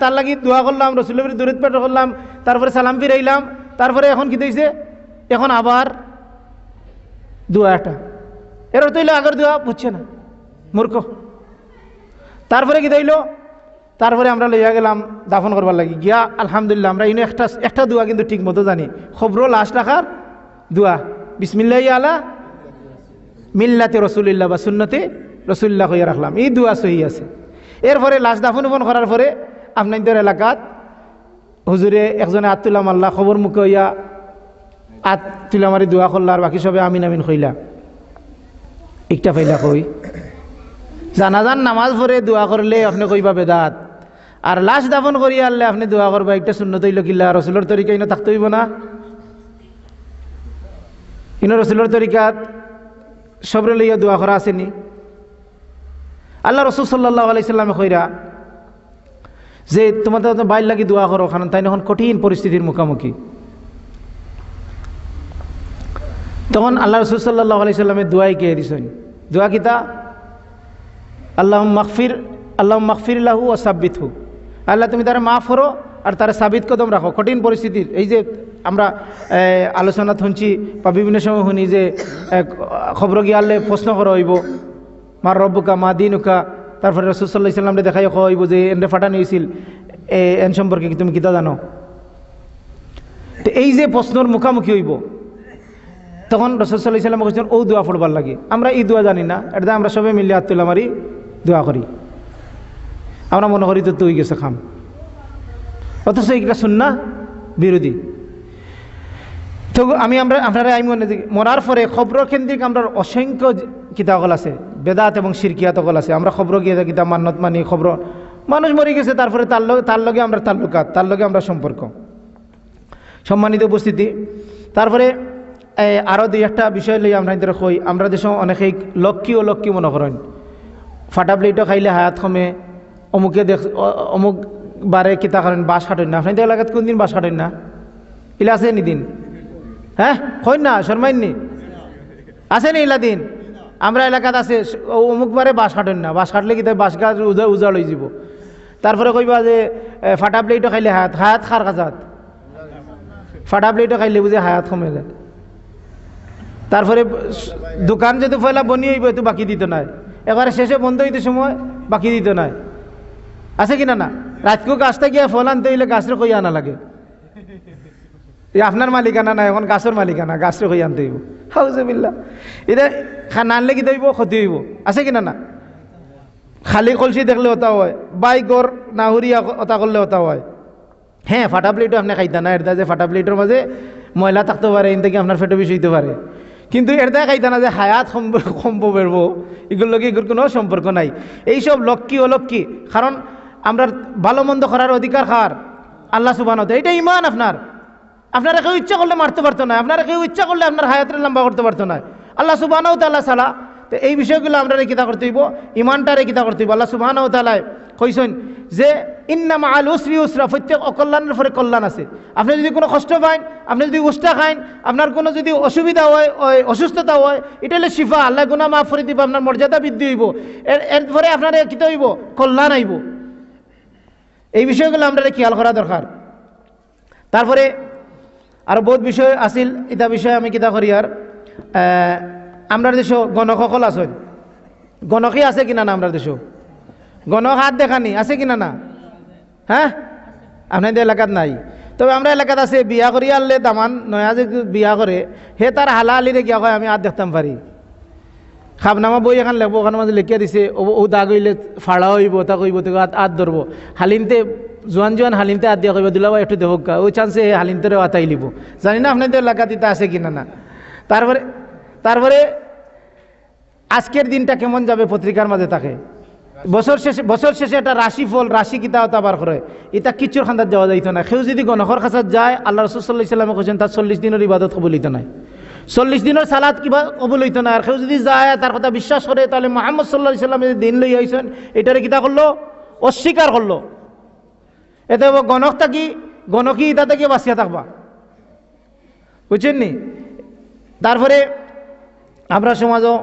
[SPEAKER 1] তার লাগি দোয়া করলাম রসুলের দূরিত পেট করলাম তারপরে সালাম ফিরাইলাম তারপরে এখন কী দিয়েছে এখন আবার দোয়াটা এর অর্থ হইলো আগের দোয়া বুঝছে না মূর্খ তারপরে কী দইল তারপরে আমরা লইয়া গেলাম দাফন করবার লাগি গিয়া আলহামদুলিল্লাহ আমরা ইনো একটা একটা দোয়া কিন্তু ঠিক মতো জানি খবর লাস্ট রাখার দোয়া বিসমিল্লাহ আলা মিল্লাতে রসুলিল্লাহ বা সুন্নতে রসুল্লাহ হইয়া রাখলাম এই দোয়া সহি আছে এরপরে লাশ দাফন উপন করার পরে আপনাদের এলাকাত হুজুরে একজনে আত্মুল্লাহ মাল্লা খবর মুখে হইয়া আত্মুল্লা মারি দোয়া করল আর বাকি সবে আমিন আমিন খইলা একটা ফাইলা কই জানাজান নামাজ পড়ে দোয়া করলে আপনি কইবা বেদাত আর লাশ দাফন করি আনলে আপনি দোয়া করবো একটা শূন্য তৈল কিল্লা রসুলোর তরিকা ইনো থাকতে হইব না ইনো রসুলোর তরিকাত সবরে লইয়া দোয়া করা আসেনি আল্লাহ রসুল সাল্লাহ আলাইসাল্লামে কইরা যে তোমাদের বাইর লাগি দোয়া করো কারণ তাই এখন কঠিন পরিস্থিতির মুখোমুখি তখন আল্লাহ রসুল সাল্লাহ আলাইসাল্লামে দোয়াই কে দিছেন দোয়া কিতা আল্লাহ মাকফির আল্লাহ মাকফির লাহু ও সাব্বিত হু আল্লাহ তুমি তারা মাফ করো আর তারা সাবিত কদম রাখো কঠিন পরিস্থিতির এই যে আমরা আলোচনা শুনছি বা বিভিন্ন সময় শুনি যে খবর গিয়ে আল্লাহ প্রশ্ন করা হইব মার রব্বুকা মা দিনুকা তারপরে রসুল্লাহ ইসলামরে দেখাই কইব যে এনরে ফাটানি হয়েছিল এন সম্পর্কে তুমি কিতা জানো তো এই যে প্রশ্নর মুখামুখি হইব তখন রসদুল্লাহ ইসলাম কৈছেন ও দোয়া ফুটবার লাগে আমরা এই দোয়া জানি না এটা আমরা সবে মিলে হাত তুলে মারি দোয়া করি আমরা মনে করি তো তুই গেছে খাম অথচ শুন না বিরোধী তো আমি আমরা আপনারা আমি মনে মরার পরে খবর কেন্দ্রিক আমরা অসংখ্য কিতাবগুলো আছে বেদাত এবং সিরকিয়া তকল আছে আমরা খবর গিয়ে থাকি তা মান্যত মানি খবর মানুষ মরে গেছে তারপরে তার লগে তার লগে আমরা তাল্লুকাত তার লগে আমরা সম্পর্ক সম্মানিত উপস্থিতি তারপরে আরও দুই একটা বিষয় লই আমরা এদের কই আমরা দেশ অনেকেই লক্ষ্মী ও লক্ষ্মী মনে করেন ফাটা প্লেটও খাইলে হায়াত কমে অমুকে দেখ অমুক বারে কিতা করেন বাস খাটেন না আপনাদের এলাকাত দিন বাস খাটেন না ইলা আছে নিদিন হ্যাঁ হয় না শর্মাইননি আছে নি ইলা দিন আমরা এলাকাতে আছে অমুকবারে বাস কাটেন না বাস কাটলে কি তাই বাস গাছ উজা উজাড় হয়ে যাব তারপরে কইবা যে ফাটা প্লেটও খাইলে হায়াত হায়াত খার কাজাত ফাটা প্লেটও খাইলে বুঝে হায়াত কমে যায় তারপরে দোকান যেহেতু ফয়লা বনি হইব তো বাকি দিত নাই এবারে শেষে বন্ধ হইতে সময় বাকি দিত নাই আছে কিনা না রাতকে গাছটা গিয়া ফল আনতে হইলে গাছরে কইয়া আনা লাগে আপনার মালিকানা নাই এখন গাছের মালিকানা গাছরে হয়ে আনতে হইব হাউজবিল্লা এটা নানলে কি দেব ক্ষতি হইব আছে কিনা না খালি কলসি দেখলে ওটা হয় বাইকৰ নাহৰীয়া ওটা করলে ওটা হয় হ্যাঁ ফাটা প্লেটও আপনি খাইতা না এটা যে ফাটা প্লেটের মাঝে ময়লা থাকতে পারে এন কি আপনার ফেটো বিষয় পারে কিন্তু এটা খাইতা না যে হায়াত সম্ভব বেরবো এগুলো লগে এগুলোর কোনো সম্পর্ক নাই এইসব লক্ষ্মী অলক্ষ্মী কারণ আমরা ভালো মন্দ করার অধিকার খার আল্লাহ সুবান এটা ইমান আপনার আপনারা কেউ ইচ্ছা করলে মারতে পারতো না আপনারা কেউ ইচ্ছা করলে আপনার হায়াতের লম্বা করতে পারতো না আল্লাহ সুবাহ তাল্লাহ সালা তো এই বিষয়গুলো আমরা কিতা করতে হইব ইমানটা কিতা করতে হইব আল্লাহ সুবাহ তালায় কইসেন যে ইন্নাম আল উসরি উসরা প্রত্যেক অকল্যাণের পরে কল্যাণ আছে আপনি যদি কোনো কষ্ট পান আপনি যদি উষ্টা খান আপনার কোনো যদি অসুবিধা হয় অসুস্থতা হয় এটা হলে শিফা আল্লাহ গুণা মাফ করে দিব আপনার মর্যাদা বৃদ্ধি হইব এর এরপরে আপনার কি হইব কল্যাণ আইব এই বিষয়গুলো আমরা খেয়াল করা দরকার তারপরে আর বহুত বিষয় আছিল এটা বিষয়ে আমি কিতা করি আর আমরা দেশ গণকসকল আছে গণকই আছে কিনা না আমরা দেশ গণক হাত দেখানি আছে কিনা না হ্যাঁ আপনাদের এলাকাত নাই তবে আমরা এলাকাত আছে বিয়া করি আনলে দামান নয়া যে বিয়া করে হে তার হালা আলিরে কিয়া কয় আমি হাত দেখতাম পারি খাবনামা বই এখন লেখবো ওখানে মাঝে লিখিয়া দিছে ও দাগ হইলে ফাড়া হইব তা কইব তো হাত হাত ধরবো হালিনতে জোয়ান জোয়ান হালিনতে আদিয়া কইবা দুলাবা একটু দেবকা ওই চান্সে হালিমতে আতাই লিব জানি না আপনাদের এলাকা দিতে আছে কিনা না তারপরে তারপরে আজকের দিনটা কেমন যাবে পত্রিকার মাঝে তাকে বছর শেষে বছর শেষে এটা ফল রাশি কিতাও তাবার করে এটা কিচ্ছুর খান্দার যাওয়া যাইতো না সেও যদি গণহর খাসাত যায় আল্লাহ রসুল্লাহ ইসলামে কৈছেন তার চল্লিশ দিনের ইবাদত কবলিত নাই চল্লিশ দিনের সালাদ কিবা কবলিত না আর সেও যদি যায় তার কথা বিশ্বাস করে তাহলে মোহাম্মদ সাল্লাহ ইসলামে দিন লই আইসেন এটারে কিতা করলো অস্বীকার করলো এতে গণক থাকি গণকি ইটা থেকে বাঁচিয়া থাকবা বুঝছেন নি তারপরে আমরা সমাজও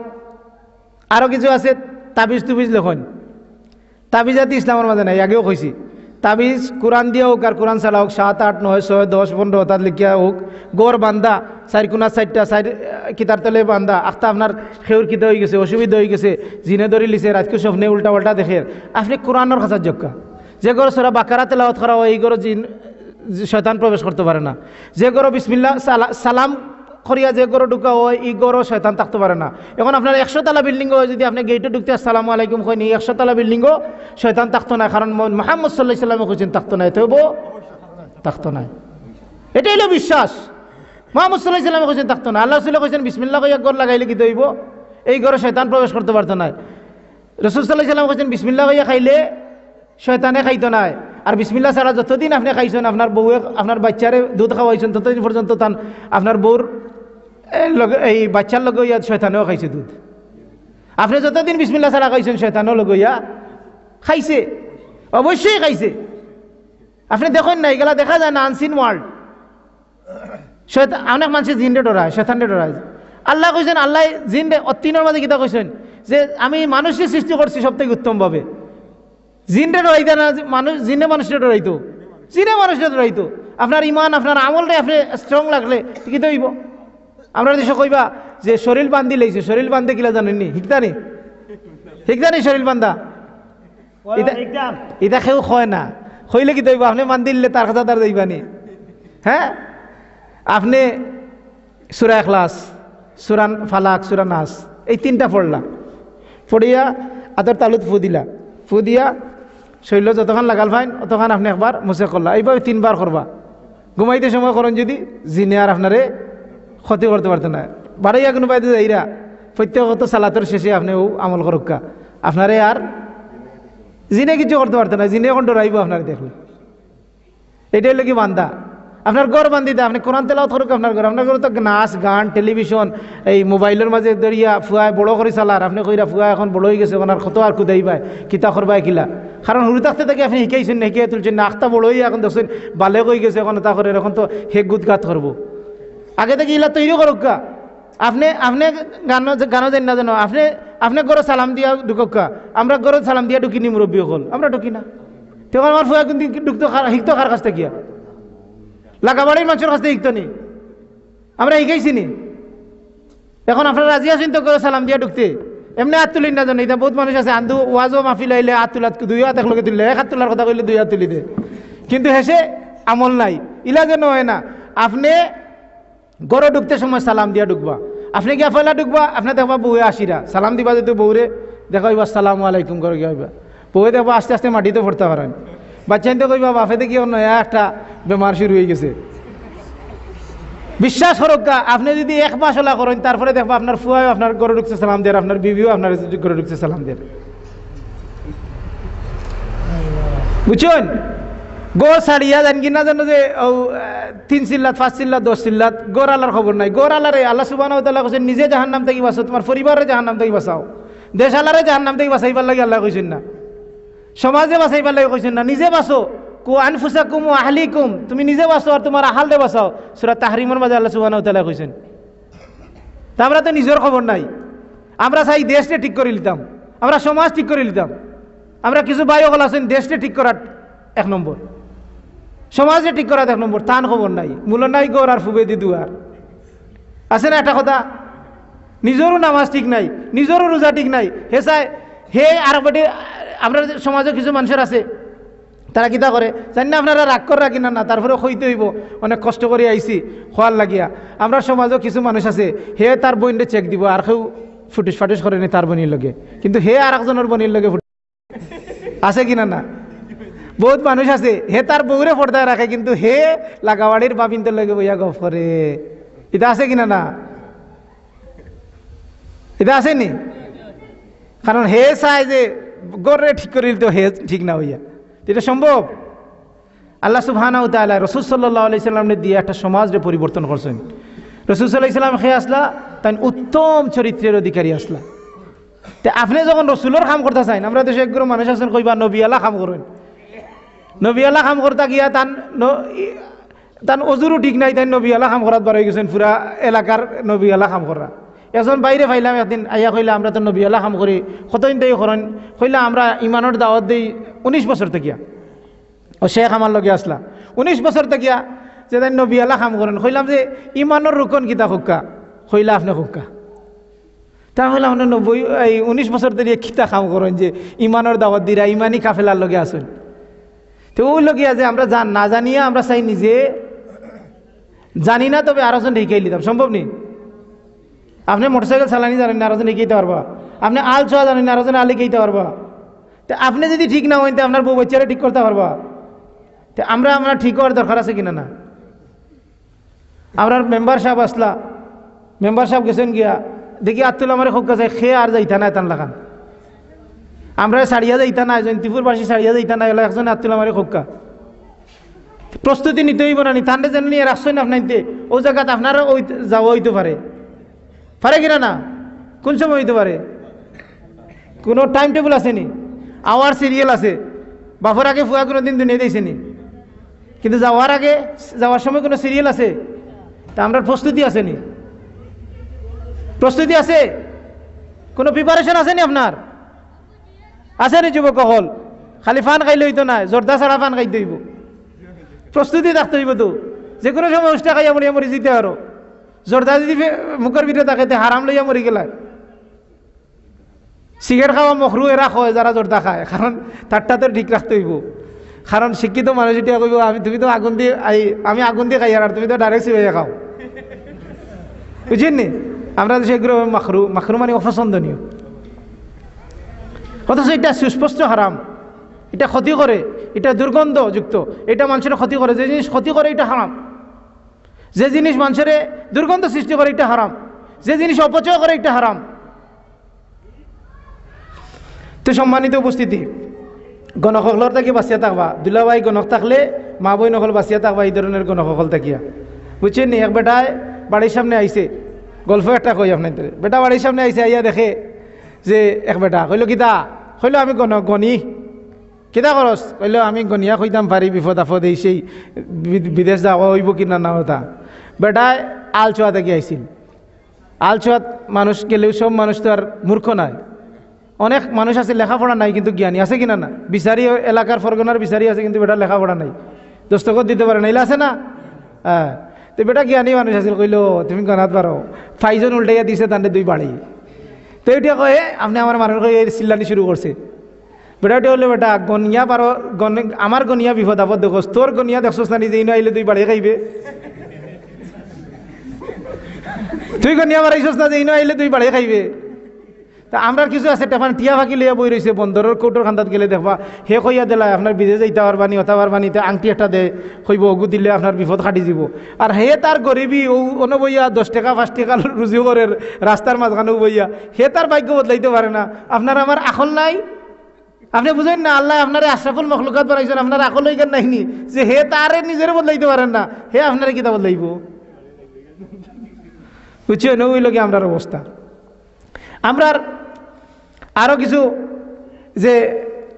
[SPEAKER 1] আরও কিছু আছে তাবিজ তুবিজ লেখন তাবিজ আতি ইসলামের মাঝে নাই আগেও কইছি তাবিজ কোরআন দিয়ে হোক আর কোরআন চালা হোক সাত আট নয় ছয় দশ পনেরো তার লিখিয়া হোক গড় বান্ধা চারিকোনা চারটা চার কিতার তলে বান্ধা আখতা আপনার সেউর কিতা হয়ে গেছে অসুবিধা হয়ে গেছে জিনে ধরি লিছে রাজকীয় স্বপ্নে উল্টা পাল্টা দেখে আপনি কোরআনের খাঁচার যোগ্যা যে ঘরে সোরা বাকারা তেলাওয়াত করা হয় এই ঘরে জিন শয়তান প্রবেশ করতে পারে না যে ঘরে বিসমিল্লা সালাম করিয়া যে গরো ঢুকা হয় ই গরো শয়তান থাকতে পারে না এখন আপনার একশো তালা হয় যদি আপনি গেটে ঢুকতে আসসালামু আলাইকুম হয়নি একশো তালা বিল্ডিংও শয়তান থাকতো না কারণ মোহাম্মদ সাল্লাহ সাল্লামে কইছেন থাকতো না তবু থাকতো না এটাই হলো বিশ্বাস মোহাম্মদ সাল্লাহ সাল্লামে কইছেন থাকতো না আল্লাহ সাল্লাহ কইছেন বিসমিল্লা কইয়া গর লাগাইলে কি দইব এই গরো শয়তান প্রবেশ করতে পারতো না রসুল সাল্লাহ সাল্লাম কইছেন বিসমিল্লা কইয়া খাইলে শয়তানে খাইতো নাই আর বিসমিল্লা সারা যতদিন আপনি খাইছেন আপনার বউয়ে আপনার বাচ্চারে দুধ খাওয়াইছেন ততদিন পর্যন্ত তান আপনার বউর এই বাচ্চার লগে ইয়া শয়তানেও খাইছে দুধ আপনি যতদিন বিসমিল্লা সারা খাইছেন শয়তানও লগে ইয়া খাইছে অবশ্যই খাইছে আপনি দেখেন না এগুলা দেখা যায় না আনসিন ওয়ার্ল্ড শয়তান অনেক মানুষের জিনরে ডরায় শয়তানরে ডরায় আল্লাহ কইছেন আল্লাহ জিনরে অত্তিনের মাঝে গীতা কইছেন যে আমি মানুষের সৃষ্টি করছি সব থেকে উত্তমভাবে জিনটা ডরাইতে না মানুষ জিনে মানুষটা ডরাইতো জিনে মানুষটা ডরাইতো আপনার ইমান আপনার আমলটা আপনি স্ট্রং লাগলে টিকিতে হইব আপনার দেশে কইবা যে শরীর বান্ধি লেগছে শরীর বান্ধে কিলা জানেননি হিকদানি হিকদানি শরীর বান্ধা এটা কেউ হয় না হইলে কি দইব আপনি মান দিলে তার কথা তার দইবানি হ্যাঁ আপনি সুরা এখলাস সুরান ফালাক সুরানাস এই তিনটা পড়লা পড়িয়া আদর তালুত ফু দিলা ফু দিয়া শৈল যতক্ষণ লাগাল ফাইন অতক্ষণ আপনি একবার মুছে করলা এইভাবে তিনবার করবা ঘুমাইতে সময় করেন যদি জিনে আর আপনারে ক্ষতি করতে পারতো না বাড়াইয়া কোনো পাইতে যাইরা প্রত্যেকগত সালাতের শেষে আপনি ও আমল করক্কা আপনারে আর জিনে কিছু করতে পারতো না জিনে এখন ডরাইব আপনার দেখলে এটাই হলো কি বান্দা আপনার ঘর বান্ধি দেয় আপনি কোরআন তেলাও করুক আপনার ঘর আপনার ঘরে তো নাচ গান টেলিভিশন এই মোবাইলের মাঝে দরিয়া ফুয়ায় বড় করে চালার আপনি কইরা ফুয়া এখন বড় হয়ে গেছে ওনার কত আর পায় কিতা করবায় কিলা কারণ হুরুত থাকতে থেকে আপনি শিখাইছেন না শিখিয়ে তুলছেন না আখতা বড়ই এখন দেখছেন বালে কই গেছে এখন তা করে এখন তো গুদ গাত করবো আগে থেকে ইলা তৈরি করুক আপনি আপনি গান গানও দেন না যেন আপনি আপনি গরো সালাম দিয়া ঢুকক্কা আমরা গরো সালাম দিয়া ঢুকিনি মুরব্বী হল আমরা ঢুকি না তখন আমার ফুয়া কিন্তু ঢুকতো শিখতো কার কাছ থেকে লাগাবাড়ির মানুষের কাছ থেকে শিখতো নি আমরা শিখাইছি নি এখন আপনারা রাজি আছেন তো গরো সালাম দিয়া ঢুকতে এমনি হাত তুলি না জানি বহুত মানুষ আছে আন্দু ওয়াজও মাফি আইলে হাত তুলাত দুই হাত একলগে তুললে এক হাত তোলার কথা কইলে দুই হাত তুলি দে কিন্তু হেসে আমল নাই ইলা যেন হয় না আপনি গড়ে ঢুকতে সময় সালাম দিয়া ঢুকবা আপনি গিয়া ফেলা ঢুকবা আপনি দেখবা বউয়ে আসিরা সালাম দিবা যদি বউরে দেখা হইবা সালাম আলাইকুম করে গিয়া হইবা বউয়ে দেখবা আস্তে আস্তে মাটিতে পড়তে পারেন বাচ্চাইতে কইবা বাফেতে কি অন্য একটা বেমার শুরু হয়ে গেছে বিশ্বাস হরক্কা আপনি যদি এক মাস ওলা করেন তারপরে দেখবো আপনার ফুয়াও আপনার গরু ঢুকছে সালাম দেয় আপনার বিবিও আপনার গরু ঢুকছে সালাম দেয় বুঝছেন গো সারিয়া জানি কি না জানো যে তিন চিল্লাত পাঁচ চিল্লাত দশ চিল্লাত গোর আলার খবর নাই গোর আলারে আল্লাহ সুবান কৈছে নিজে জাহান নাম থেকে বাঁচো তোমার পরিবারে জাহান নাম থেকে বাঁচাও দেশ আলারে জাহান নাম থেকে বাঁচাইবার লাগে আল্লাহ কৈছেন না সমাজে বাঁচাইবার লাগে কৈছেন না নিজে বাঁচো কু আনফুসাকুম ও আহলিকুম তুমি নিজে বাঁচাও আর তোমার আহালরে বাঁচাও সুরা তাহরিমের মাঝে আল্লাহ সুবাহ তালা কইছেন তা আমরা তো নিজের খবর নাই আমরা চাই দেশটা ঠিক করে নিতাম আমরা সমাজ ঠিক করে নিতাম আমরা কিছু বায়ুকল আছেন দেশটা ঠিক করার এক নম্বর সমাজে ঠিক করার এক নম্বর তান খবর নাই মূল নাই গর আর ফুবে দি দুয়ার আছে না একটা কথা নিজেরও নামাজ ঠিক নাই নিজেরও রোজা ঠিক নাই হে চাই হে আর আমরা সমাজে কিছু মানুষের আছে তারা কিতা করে জানি না আপনারা রাগ করা রাখি না তারপরে হইতে হইব অনেক কষ্ট করে আইছি খোয়ার লাগিয়া আমরা সমাজও কিছু মানুষ আছে হে তার বইনে চেক দিব আর কেউ ফুটিস ফাটিস নি তার বনির লগে কিন্তু হে আর একজনের বনির লগে আছে কিনা না বহুত মানুষ আছে হে তার বউরে পর্দায় রাখে কিন্তু হে লাগাবাড়ির বাবিনদের লগে বইয়া গপ করে এটা আছে কিনা না এটা নি কারণ হে চাই যে গড়ে ঠিক করিল তো হে ঠিক না হইয়া এটা সম্ভব আল্লাহ সুহানা তাআলা রসুল সাল্লাল্লাহু আলাইহি দিয়ে একটা সমাজরে পরিবর্তন করছেন রসুল সাল্লাহ আলাইহি সাল্লাম খেয়ে আসলা তাই উত্তম চরিত্রের অধিকারী আসলা তে আপনি যখন রসুলের কাম করতে চাইন আমরা দেশে একগুলো মানুষ আছেন কইবা নবী কাম করেন নবী আলা কাম করতে গিয়া তান তান অজুরও ঠিক নাই তাই নবী কাম করাত বার হয়ে গেছেন পুরা এলাকার নবী কাম করা এজন বাইরে ফাইলাম একদিন আইয়া কইলা আমরা তো নবী আল্লাহ কাম করি কতদিন থেকে করেন কইলা আমরা ইমানোর দাওয়াত দিই উনিশ বছর থেকে ও শেখ আমার লগে আসলা উনিশ বছর থেকে যে তাই নবী আল্লাহ কাম করেন কইলাম যে ইমানোর রুকন কিতা হুক্কা কইলা আপনি হুক্কা তাহলে আপনি নব্বই এই উনিশ বছর ধরে খিতা খাম করেন যে ইমানোর দাওয়াত দিরা ইমানই কাফেলার লগে আসুন তো ওই লগে যে আমরা জান না জানিয়া আমরা চাই নিজে জানি না তবে আরো জন ঢেকে নিতাম সম্ভব নেই আপনি মোটরসাইকেল চালানি জানেন না আরোজনে খেতে পারবো আপনি আল ছোঁয়া জানেন না আরোজনে আলে খেতে পারবো তো আপনি যদি ঠিক না হইতে আপনার বউ বাচ্চারা ঠিক করতে পারবো তো আমরা আমরা ঠিক হওয়ার দরকার আছে কিনা না আমরা মেম্বার সাহেব আসলা মেম্বার সাহেব গেছেন গিয়া দেখি আত্মুল আমার খুব কাছে খেয়ে আর যাইতা না এতান লাগান আমরা সারিয়া যাইতা না জয়ন্তীপুর বাসী সারিয়া যাইতা না এলা একজন আত্মুল আমার খোকা প্রস্তুতি নিতে হইব না নি তান্ডে জানি রাখছেন আপনার ও জায়গাতে আপনারা ওই যাওয়া হইতে পারে পারে কিনা না কোন সময় হইতে পারে কোনো টাইম টেবিল আসেনি আওয়ার সিরিয়াল আছে বাপর আগে ফুয়া কোনো দিন দুনিয়া দিয়েছেনি কিন্তু যাওয়ার আগে যাওয়ার সময় কোনো সিরিয়াল আছে তা আমরা প্রস্তুতি আসেনি প্রস্তুতি আছে কোনো প্রিপারেশন আছেনি আপনার আছেনি যুবক হল খালি ফান খাইলে হইতো না জর্দা ছাড়া ফান খাইতে হইব প্রস্তুতি থাকতে হইব তো যে কোনো সময় উষ্ঠা খাই মরিয়া মরি জিতে পারো জর্দা যদি মুখের ভিতরে থাকে তে হারাম লইয়া মরি গেলা সিগারেট খাওয়া মখরু এরা খায় যারা জোরদা খায় কারণ তারটা তো ঠিক রাখতে হইব কারণ শিক্ষিত মানুষ যেটা কইব আমি তুমি তো আগুন দিয়ে আমি আগুন দিয়ে খাই আর তুমি তো ডাইরেক্ট সিবাই খাও বুঝছেন নি আমরা তো সেগুলো মাখরু মাখরু মানে অপছন্দনীয় অথচ এটা সুস্পষ্ট হারাম এটা ক্ষতি করে এটা দুর্গন্ধযুক্ত এটা মানুষের ক্ষতি করে যে জিনিস ক্ষতি করে এটা হারাম যে জিনিস মানুষের দুর্গন্ধ সৃষ্টি করে এটা হারাম যে জিনিস অপচয় করে এটা হারাম তো সম্মানিত উপস্থিতি গণসকলর থাকি বাঁচিয়া থাকবা দুলা ভাই গণক থাকলে মা বই নকল বাঁচিয়া থাকবা এই ধরনের গণসকল থাকিয়া বুঝছেন এক বেটায় বাড়ির সামনে আইছে গল্প একটা কই আপনাদের বেটা বাড়ির সামনে আইসে আইয়া দেখে যে এক বেটা কইল কিতা কইল আমি গণ গণি কিতা করস কইল আমি গনিয়া কইতাম পারি বিপদ আপদ এই সেই বিদেশ যাওয়া হইব কিনা না হতা বেটায় আলচোয়াতে আইসিল আলচোয়াত মানুষ গেলেও সব মানুষ তো আর মূর্খ নাই অনেক মানুষ আছে লেখাপড়া নাই কিন্তু জ্ঞানী আছে কিনা না বিচারি এলাকার ফরগনার বিচারি আছে কিন্তু বেটা লেখাপড়া নাই দোস্তকত দিতে পারে নাইলে আছে না হ্যাঁ তো বেটা জ্ঞানী মানুষ আছিল কইল তুমি গনাত পারো ফাইজন উল্টাইয়া দিছে তান্ডে দুই বাড়ি তো এটা কয়ে আপনি আমার মানুষ চিল্লানি শুরু করছে বেটা ওটা হলো বেটা গনিয়া পারো গন আমার গনিয়া বিপদ আপদ দেখো তোর গনিয়া দেখছো না নিজে ইনো আইলে দুই বাড়ি খাইবে তুই কনি আমার এইসব না যে ইনো আইলে তুই বাড়ি খাইবে তা আমরা কিছু আছে টেফান টিয়া ফাঁকি লইয়া বই রয়েছে বন্দরের কৌটোর খান্দাত গেলে দেখবা হে কইয়া দিলা আপনার বিজে যাইতে পারবানি হতা পারবানি তা আংটি একটা দে কইব অগু দিলে আপনার বিপদ খাটি যাব আর হে তার গরিবি ও অনবইয়া দশ টাকা পাঁচ টাকা রুজি করে রাস্তার মাঝখানে বইয়া হে তার ভাগ্য বদলাইতে পারে না আপনার আমার আখল নাই আপনি বুঝেন না আল্লাহ আপনার আশরাফুল মখলুকাত বানাইছেন আপনার আখল হইকার নাইনি যে হে তারে নিজের বদলাইতে পারেন না হে আপনার কিতা বদলাইব বুঝছো না ওই লোকে আমরার অবস্থা আমরার আরও কিছু যে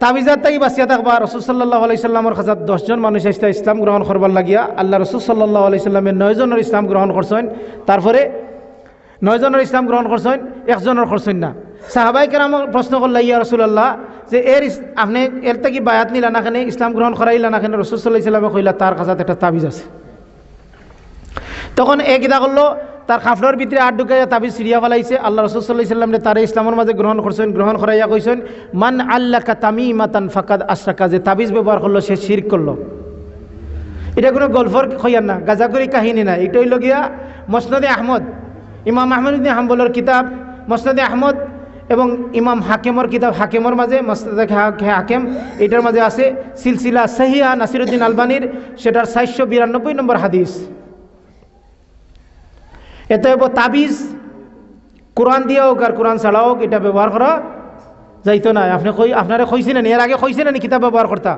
[SPEAKER 1] তাবিজার তাই বাঁচিয়া থাকবা রসুল সাল্লাহ আলাইসাল্লামর খাজাত দশজন মানুষ আসতে ইসলাম গ্রহণ করবার লাগিয়া আল্লাহ রসুল সাল্লাহ আলাইসাল্লামের নয়জনের ইসলাম গ্রহণ করছেন তারপরে নয়জনের ইসলাম গ্রহণ করছেন একজনের করছেন না সাহাবাই কেরাম প্রশ্ন করল ইয়া রসুল্লাহ যে এর আপনি এর থেকে বায়াত নিলা না কেন ইসলাম গ্রহণ করাইলা না কেন রসুল ইসলামে কইলা তার কাজাত একটা তাবিজ আছে তখন এ কিতা করলো তার খাফলোর ভিতরে আট ঢুকাইয়া তাবিজ সিরিয়া ফেলাইছে আল্লাহ রসুল্লাহ তার ইসলামের মাঝে গ্রহণ করছেন গ্রহণ করাইয়া কইছেন মান আল্লাহ তামি মাতান ফাকাদ আশরাকা যে তাবিজ ব্যবহার করলো সে শির করলো এটা কোনো গল্পর খইয়ার না গাজাগরি কাহিনী না এটাই হইল গিয়া মসনদে আহমদ ইমাম আহমদিন হাম্বলের কিতাব মসনদে আহমদ এবং ইমাম হাকিমর কিতাব হাকিমর মাঝে মস্তাদ হাকিম এটার মাঝে আছে সিলসিলা সহিয়া নাসিরুদ্দিন আলবানির সেটার চারশো বিরানব্বই নম্বর হাদিস এতে হব তাবিজ কোরআন দিয়ে হোক আর কোরআন ছাড়া হোক এটা ব্যবহার করা যাইতো না আপনি কই আপনারা কইছিলেন এর আগে না কিতাব ব্যবহার করতা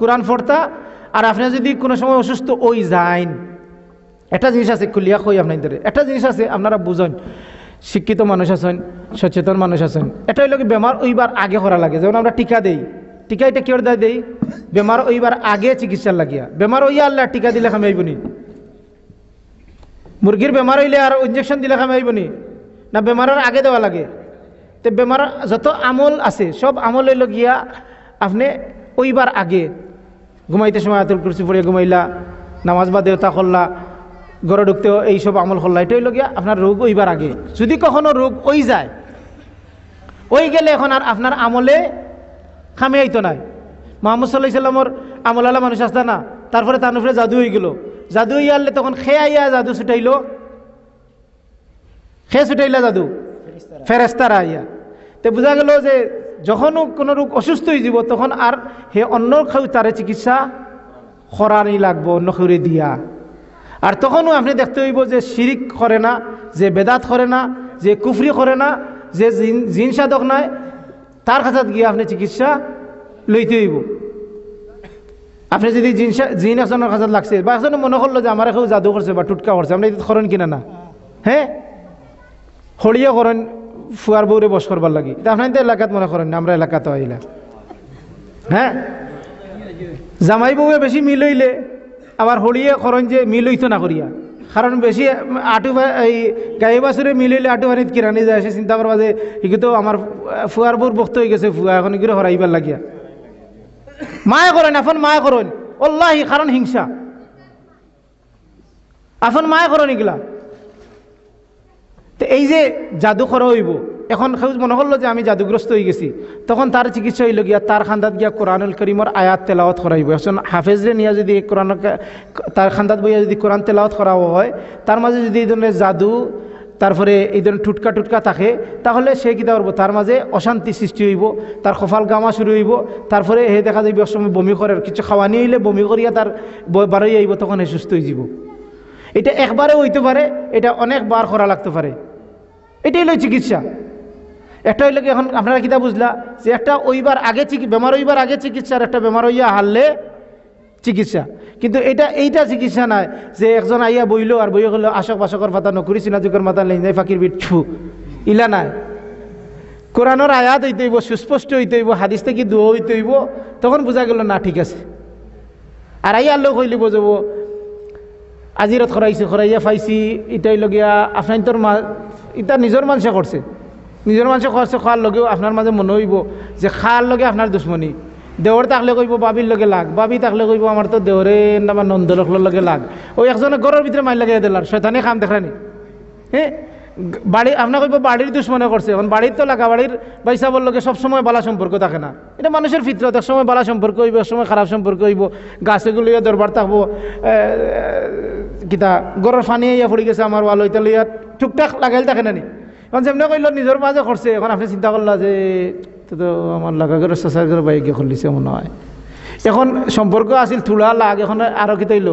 [SPEAKER 1] কোরআন ফোরতা আর আপনি যদি কোনো সময় অসুস্থ ওই যাইন একটা জিনিস আছে খুলিয়া কই আপনাদের একটা জিনিস আছে আপনারা বুঝেন শিক্ষিত মানুষ আছেন সচেতন মানুষ আছেন এটা হইলে কি বেমার ওইবার আগে করা লাগে যেমন আমরা টিকা দেই টিকা এটা কেউ দেয় দেই বেমার ওইবার আগে চিকিৎসার লাগিয়া বেমার ওই আল্লাহ টিকা দিলে খামাইবনি মুরগির বেমার হইলে আর ইঞ্জেকশন দিলে খামে নি না বেমারের আগে দেওয়া লাগে তো বেমার যত আমল আছে সব আমল হইল গিয়া আপনি ওইবার আগে ঘুমাইতে সময় আতুল কুরসি পড়িয়া ঘুমাইলা নামাজ বা দেওতা করলা গড়ে ঢুকতেও এইসব আমল করলা এটা হইল গিয়া আপনার রোগ ওইবার আগে যদি কখনো রোগ ওই যায় ওই গেলে এখন আর আপনার আমলে খামে আইতো নাই মোহাম্মদ সাল্লাহ সাল্লামর আমল আল্লাহ মানুষ আসতা না তারপরে তার উপরে জাদু হয়ে গেলো জাদু ইয়ারলে তখন খেয়া ইয়া জাদু ছুটাইল খে ছুটাইলা জাদু ফেরেস্তারা ইয়া তো বোঝা গেল যে যখনও কোনো রোগ অসুস্থ হয়ে যাব তখন আর হে অন্য তারে চিকিৎসা করারই লাগবো অন্য খেউরে দিয়া আর তখনও আপনি দেখতে হইব যে শিরিক করে না যে বেদাত করে না যে কুফরি করে না যে জিন সাধক নাই তার কাছে গিয়ে আপনি চিকিৎসা লইতে হইব আপনি যদি জিন আসনের কাজত লাগছে বা আসলে মনে করলো যে আমার কেউ জাদু করছে বা টুটকা করছে আপনি এটা করেন কিনা না হ্যাঁ হরিয়ে করেন ফুয়ার বৌরে বস করবার লাগি আপনাদের এলাকাত মনে করেন আমরা এলাকাত আইলা হ্যাঁ জামাই বউয়ে বেশি মিল হইলে আবার হরিয়ে করেন যে মিল হইতো না করিয়া কারণ বেশি আটু এই গায়ে বাসুরে মিল হইলে আটু ভানিত কিরানি যায় সে চিন্তা করবা যে এগুলো তো আমার ফুয়ার বউর বক্ত হয়ে গেছে ফুয়া এখন এগুলো হরাইবার লাগিয়া মায়া করেন এখন মায়া করেন অল্লাহি কারণ হিংসা এখন মায়া করেন এগুলা তো এই যে জাদু করা হইব এখন সেউজ মনে করলো যে আমি জাদুগ্রস্ত হয়ে গেছি তখন তার চিকিৎসা হইল গিয়া তার খান্দাত গিয়া কোরআনুল করিমর আয়াত তেলাওয়াত করাইব এখন হাফেজরে নিয়ে যদি কোরআন তার খান্দাত বইয়া যদি কোরআন তেলাওয়াত করা হয় তার মাঝে যদি এই ধরনের জাদু তারপরে এই ধরনের টুটকা টুটকা থাকে তাহলে সে কী করবো তার মাঝে অশান্তি সৃষ্টি হইব তার কফাল গামা শুরু হইব তারপরে হে দেখা যাইব সময় বমি করার কিছু খাওয়া নিয়ে হইলে বমি করিয়া তার বারোই আইব তখন হে সুস্থ হয়ে যাব এটা একবারে হইতে পারে এটা অনেকবার করা লাগতে পারে এটাই হলো চিকিৎসা একটা হইলে এখন আপনারা কিতা বুঝলা যে একটা ওইবার আগে চিকি বেমার হইবার আগে চিকিৎসার একটা বেমার হইয়া হারলে চিকিৎসা কিন্তু এটা এইটা চিকিৎসা নাই যে একজন আইয়া বইলো আর বই গেলো আশক পাশকর মাথা নকরি চিনাজুকের মাথা লেন যায় ফাঁকির বিট ছু ইলা নাই কোরআনের আয়াত হইতে হইব সুস্পষ্ট হইতে হইব হাদিস থেকে দোহ হইতে হইব তখন বোঝা গেল না ঠিক আছে আর আইয়ার লোক হইলে আজি রত খরাইছে খরাইয়া পাইছি ইটাই লগিয়া আপনার তোর মা ইটা নিজের মানুষে করছে নিজের মানুষে খরচে খোৱাৰ লগেও আপনার মাঝে মনে হইব যে খাওয়ার লগে আপনার দুশ্মনী দেহর তাকলে কইব বাবির লগে লাগ বাবি তাকলে কইব আমার তো দেহরে আমার নন্দ লগে লাগ ওই একজনে ঘরের ভিতরে মাইল লাগিয়ে দিলার শয়তানে খাম দেখানি হ্যাঁ বাড়ি আপনার কইব বাড়ির দুশ্মনে করছে এখন বাড়ির তো লাগা বাড়ির বাইসাবর লগে সবসময় বালা সম্পর্ক থাকে না এটা মানুষের ফিতরত এক সময় বালা সম্পর্ক হইব এক সময় খারাপ সম্পর্ক হইব গাছে লইয়া দরবার থাকবো কিতা গরর ফানি ইয়া পড়ে গেছে আমার ওয়াল হইতে লইয়া ঠুকঠাক লাগাইল থাকে না নি এখন যেমনি কইল নিজের মাঝে করছে এখন আপনি চিন্তা করলা যে তো আমার লাগাগের বাইক এখন লিছে মনে হয় এখন সম্পর্ক আছিল থুলা লাগ এখন আরও কিতাইল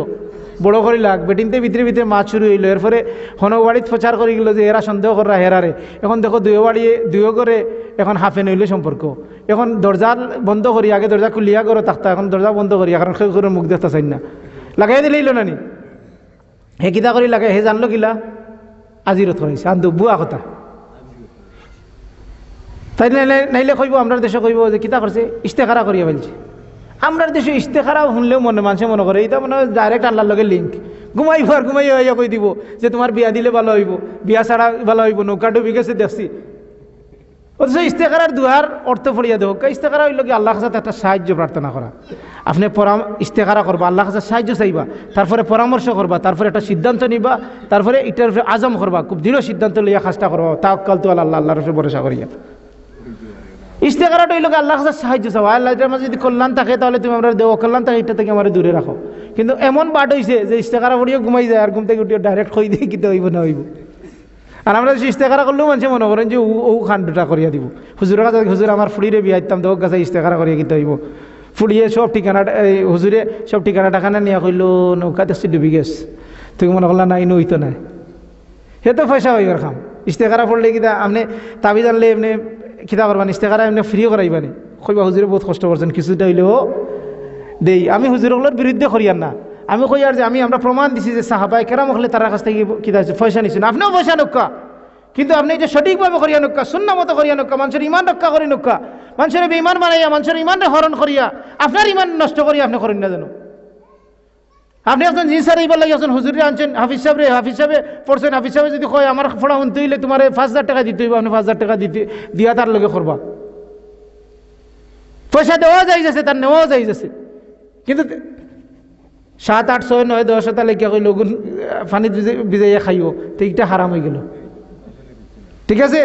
[SPEAKER 1] বড় করে লাগ বেটিনতে ভিতরে ভিতরে মাছ শুরু হইলো এরপরে হনবাড়িত প্রচার করে গেলো যে এরা সন্দেহ করা হেরারে এখন দেখো দুয়ো বাড়িয়ে দুয়ো করে এখন হাফে নইলে সম্পর্ক এখন দরজা বন্ধ করি আগে দরজা খুলিয়া করো তাক্তা এখন দরজা বন্ধ করি এখন খেয়ে করে মুখ দেখতে চাই না লাগাই দিলেইল নানি হে কিতা করি লাগে হে জানলো কিলা আজি রথ হয়েছে আন বুয়া কথা তাই নাইলে নাইলে কইব আমরা দেশে কইব যে কিতা করছে ইস্তেখারা করিয়া ফেলছে আমরা দেশে ইস্তেখারা শুনলেও মনে মানুষে মনে করে এইটা মনে ডাইরেক্ট আল্লাহর লগে লিঙ্ক ঘুমাইব আর ঘুমাই হইয়া কই দিব যে তোমার বিয়া দিলে ভালো হইব বিয়া ছাড়া ভালো হইব নৌকা ডুবি গেছে দেখছি অথচ ইস্তেকারার দুহার অর্থ পড়িয়া দেব ইস্তেকারা হইল কি আল্লাহ কাছে একটা সাহায্য প্রার্থনা করা আপনি পরাম ইস্তেকারা করবা আল্লাহ কাছে সাহায্য চাইবা তারপরে পরামর্শ করবা তারপরে একটা সিদ্ধান্ত নিবা তারপরে ইটার আজম করবা খুব দৃঢ় সিদ্ধান্ত লইয়া খাজটা করবা কাল তো আল্লাহ রসে ভরসা করিয়া ইশতেকারাটা হইলো আল্লাহ কাছে সাহায্য চাও আল্লাহ আমার যদি কল্যাণ থাকে তাহলে তুমি আমরা দেবো কল্যাণ থাকে এটা থেকে আমার দূরে রাখো কিন্তু এমন বাট হয়েছে যে ইশতেকারা পড়িয়ে ঘুমাই যায় আর ঘুম থেকে উঠিয়ে ডাইরেক্ট খই দিয়ে কিতে হইব না হইব আর আমরা ইশতেকারা করলেও মানুষ মনে করেন যে ও দুটা করিয়া দিব হুজুরের কাছে হুজুর আমার ফুড়িরে আইতাম তো কাছে ইশতেকারা করিয়া কিতে হইব ফুড়িয়ে সব ঠিকানাটা হুজুরে সব ঠিকানা খানা নিয়ে কইল নৌকা দেখছি ডুবি গেছ তুমি মনে করলাম না ইনো হইতো না সে তো পয়সা হইবার খাম ইশতেকারা পড়লে কিনা আপনি তাবি জানলে এমনি খিতা করবানি ইস্তেকারা এমনি ফ্রি করাইবানি কইবা হুজুরে বহুত কষ্ট করছেন কিছুটা হইলেও দেই আমি হুজুরগুলোর বিরুদ্ধে আর না আমি কই আর যে আমি আমরা প্রমাণ দিছি যে সাহাবাই কেরাম হলে তার কাছ থেকে কিতা হচ্ছে পয়সা না আপনিও পয়সা নক্কা কিন্তু আপনি যে সঠিকভাবে করিয়া নক্কা শূন্য মতো করিয়া নক্কা মানুষের ইমান রক্ষা করি নক্কা মানুষের বেঈমান বানাইয়া মানুষের ইমানটা হরণ করিয়া আপনার ইমান নষ্ট করিয়া আপনি করেন না জানো আপনি একজন জি স্যার এইবার লাগি আছেন হুজুরি আনছেন হাফিজ সাহেব হাফিজ সাহেবে পড়ছেন হাফিজ সাহেবে যদি কয় আমার ফোড়া শুনতে হইলে তোমার পাঁচ হাজার টাকা দিতে হইব আপনি পাঁচ হাজার টাকা দিতে দিয়া তার লগে করবা পয়সা দেওয়া যাই যাচ্ছে তার নেওয়াও যাই যাচ্ছে কিন্তু সাত আট ছয় নয় দশ এটা লেখা কই লগুন পানি ভিজাইয়া খাইও ঠিকটা হারাম হয়ে গেল ঠিক আছে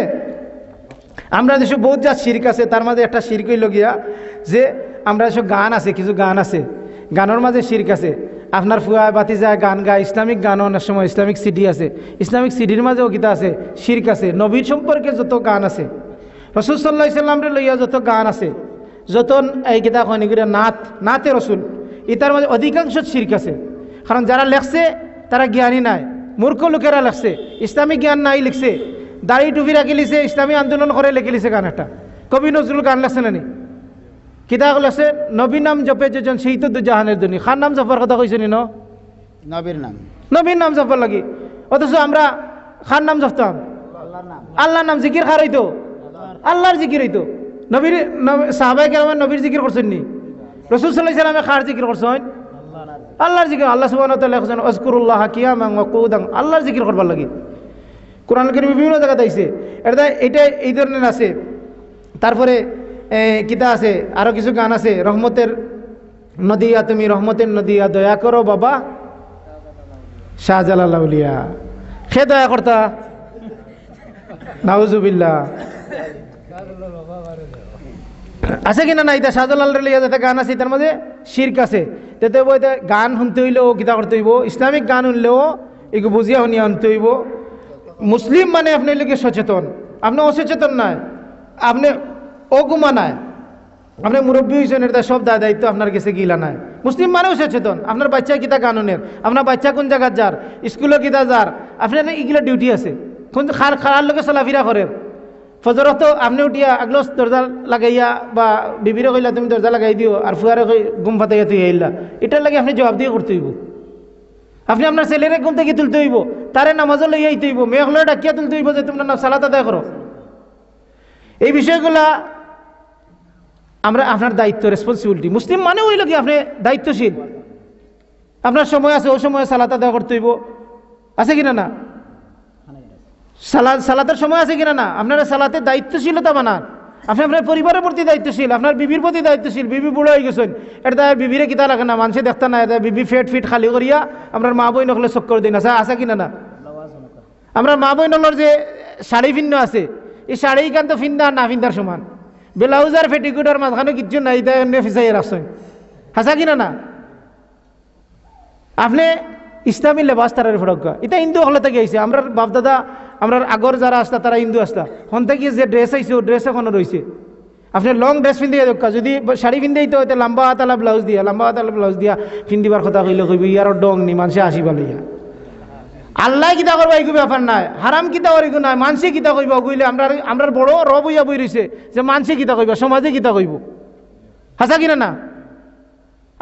[SPEAKER 1] আমরা যেসব বহুত যা শির্ক আছে তার মাঝে একটা শির্ক লগিয়া যে আমরা যেসব গান আছে কিছু গান আছে গানের মাঝে শির্ক আছে আপনার ফুয়া বাতি যায় গান গায় ইসলামিক গানও অনেক সময় ইসলামিক সিডি আছে ইসলামিক সিডির মাঝেও গীতা আছে শির্ক আছে নবীর সম্পর্কে যত গান আছে রসুল সাল্লা ইসলামরে লইয়া যত গান আছে যত এই গীতা হয় এগুলো নাত নাতে রসুল ইতার মাঝে অধিকাংশ শির্ক আছে কারণ যারা লেখছে তারা জ্ঞানী নাই মূর্খ লোকেরা লেখছে ইসলামিক জ্ঞান নাই লিখছে দাড়ি টুপি রাখি লিছে ইসলামী আন্দোলন করে লেখে লিছে গান একটা কবি নজরুল গান লেখছে না কিতা আছে নবীর নাম জপে যেজন সেই তো জাহানের ধনী খান নাম জপার কথা কইছেন ন নবীর নাম নবীর নাম জপার লাগে অথচ আমরা খান নাম জপতাম আল্লাহর নাম জিকির খার হইতো আল্লাহর জিকির হইতো নবীর সাহাবাই কেরামের নবীর জিকির করছেন নি রসুল সাল্লাহ সালামে খার জিকির করছেন আল্লাহর জিকির আল্লাহ সুবাহ লেখছেন অজকুরুল্লাহ কিয়ামাং কৌদাং আল্লাহর জিকির করবার লাগে কোরআন করিম বিভিন্ন জায়গাতে আইসে এটা এটা এই ধরনের আছে তারপরে কিতা আছে আরও কিছু গান আছে রহমতের নদিয়া তুমি রহমতের নদিয়া দয়া করো বাবা উলিয়া সে দয়া কর্তা নাউজুবিল্লা আছে কিনা না এটা শাহজালাল রেলিয়া যাতে গান আছে তার মধ্যে শির্ক আছে তেতে গান শুনতে হইলেও কিতা করতে হইব ইসলামিক গান শুনলেও এগু বুঝিয়া শুনিয়া শুনতে হইব মুসলিম মানে আপনার লোকে সচেতন আপনি অসচেতন নাই আপনি অকুমানায় আপনার মুরব্বী হয়েছেন এটা সব দায় দায়িত্ব আপনার কাছে গিলা নাই মুসলিম মানুষ সচেতন আপনার বাচ্চা কিতা কানুনের আপনার বাচ্চা কোন জায়গার যার স্কুলে কিতা যার আপনার এগুলো ডিউটি আছে কোন খার খারার লোকে চলাফেরা করে ফজরত আপনি উঠিয়া আগলো দরজা লাগাইয়া বা বিবির কইলা তুমি দরজা লাগাই দিও আর ফুয়ারে কই গুম ফাতাইয়া তুই আইলা এটার লাগে আপনি জবাব দিয়ে করতে হইব আপনি আপনার ছেলেরে ঘুম থেকে তুলতে হইব তারে নামাজও লইয়া আইতে হইব মেঘ লয়ে ডাকিয়া তুলতে হইব যে তোমরা সালাত আদায় করো এই বিষয়গুলা আমরা আপনার দায়িত্ব রেসপন্সিবিলিটি মুসলিম মানে ওই কি আপনি দায়িত্বশীল আপনার সময় আছে ও সময় সালাত আদায় করতে হইব আছে কিনা না সালাদ সালাতের সময় আছে কিনা না আপনারা সালাতে দায়িত্বশীলতা বানান আপনি আপনার পরিবারের প্রতি দায়িত্বশীল আপনার বিবির প্রতি দায়িত্বশীল বিবি বুড়ো হয়ে গেছেন এটা বিবিরে কিতা লাগে না মানুষে দেখতে না এটা বিবি ফেট ফিট খালি করিয়া আপনার মা বই নকলে চক্কর দিন আছে আছে কিনা না আমরা মা বই নকলের যে শাড়ি ভিন্ন আছে এই শাড়ি কান্ত ফিন্দা না ফিন্দার সমান ব্লাউজ আর ফেটিকুটার মাঝখানে কিচ্ছু নাই তাই এমনি ফিসাইয়ের আসছেন হাসা কিনা না আপনি ইসলামী লেবাস তারার ফরক এটা হিন্দু হলে থেকে আইসে আমরার বাপদাদা আমরার আগর যারা আসতা তারা হিন্দু আসতা হন থেকে যে ড্রেস আইসে ও ড্রেস এখনো রয়েছে আপনি লং ড্রেস পিন্ধে দেখা যদি শাড়ি পিন্ধাই তো লম্বা হাতালা ব্লাউজ দিয়া লম্বা হাতালা ব্লাউজ দিয়া পিন্ধিবার কথা কইলে কইবি ইয়ারও ডং নি মানুষে আসি লইয়া আল্লাহ কিতা করবো এই ব্যাপার নাই হারাম কিতা করি নাই মানসি কিতা কইব কইলে আমরা আমরা বড় রব হইয়া বই রয়েছে যে মানসে কিতা কইব সমাজে কিতা কইব হাসা কিনা না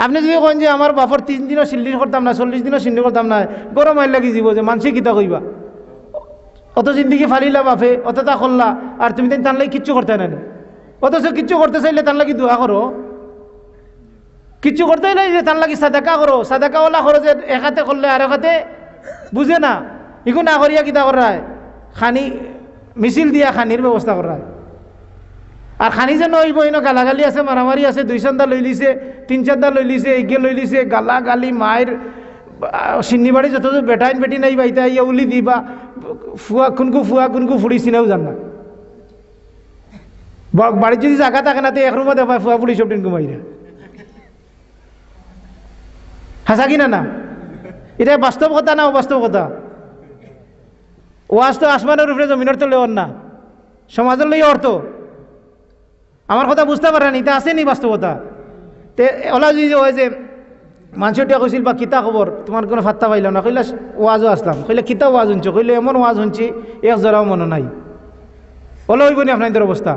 [SPEAKER 1] আপনি যদি কেন যে আমার বাপর তিন দিনও সিল্লি করতাম না চল্লিশ দিনও সিল্লি করতাম না গরম আইল লাগি যাব যে মানসি কিতা কইবা অত জিন্দিগি ফালিলা বাপে অত তা করলা আর তুমি তার লাগে কিচ্ছু করতে অত অথচ কিচ্ছু করতে চাইলে তার লাগি দোয়া করো কিচ্ছু করতে নাই যে তার লাগি সাদাকা করো সাদাকা ওলা করো যে এক হাতে করলে আর এক হাতে বুঝে না ইগু না করিয়া কিতা করায় খানি মিছিল দিয়া খানির ব্যবস্থা করায় আর খানি যেন ওই বইন গালাগালি আছে মারামারি আছে দুই চান্দা লই লিছে তিন চান্দা লই লিছে এগে লই লিছে গালা গালি মায়ের সিন্নি বাড়ি যত বেটাইন বেটি নাই বাইতে ইয়া উলি দিবা ফুয়া কোনকু ফুয়া কোনকু ফুড়ি চিনেও যান না বাড়ির যদি জায়গা থাকে না তো এক রুমা দেখায় ফুয়া ফুড়ি সব দিন ঘুমাই হাসা কিনা না এটা বাস্তব কথা না অবাস্তব কথা ওয়াজ তো আসমানের উপরে জমিনের তো লেওয়ার না সমাজের লই অর্থ আমার কথা বুঝতে না এটা নি বাস্তবতা তে ওলা যদি হয় যে মানুষটা কইছিল বা কিতা খবর তোমার কোনো ফাত্তা পাইল না কইলে ওয়াজও আসলাম কইলে কিতা ওয়াজ শুনছো কইলে এমন ওয়াজ শুনছি এক জরাও মনে নাই ওলা হইব নি আপনাদের অবস্থা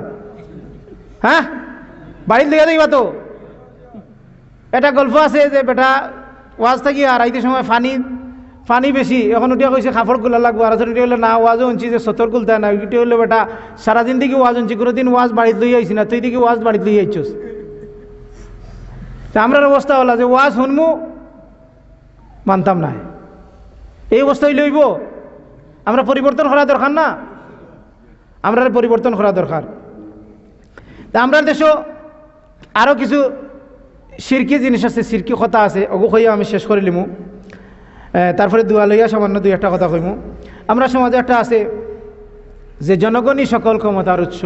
[SPEAKER 1] হ্যাঁ বাড়ির দিকে দেখবা তো এটা গল্প আছে যে বেটা ওয়াজ থাকি আর আইতে সময় ফানি পানি বেশি এখন উঠিয়া কইছে খাফর গুলা লাগবো আর উঠে হলে না ওয়াজও উনছি যে সতর গুলতা না উঠে হলে বেটা সারাদিন থেকে ওয়াজ উনছি কোনো দিন ওয়াজ বাড়িতে লই আইছি না তুই দিকে ওয়াজ বাড়িতে লই আইছস তা আমরার অবস্থা হলো যে ওয়াজ শুনমু মানতাম না এই অবস্থায় লইব আমরা পরিবর্তন করা দরকার না আমরা পরিবর্তন করা দরকার তা আমরা দেশ আরও কিছু সিরকি জিনিস আছে সিরকি কথা আছে ওগু হইয়া আমি শেষ করে লিমু তারপরে দুয়া লইয়া সামান্য দুই একটা কথা কইমু আমরা সমাজে একটা আছে যে জনগণই সকল ক্ষমতার উৎস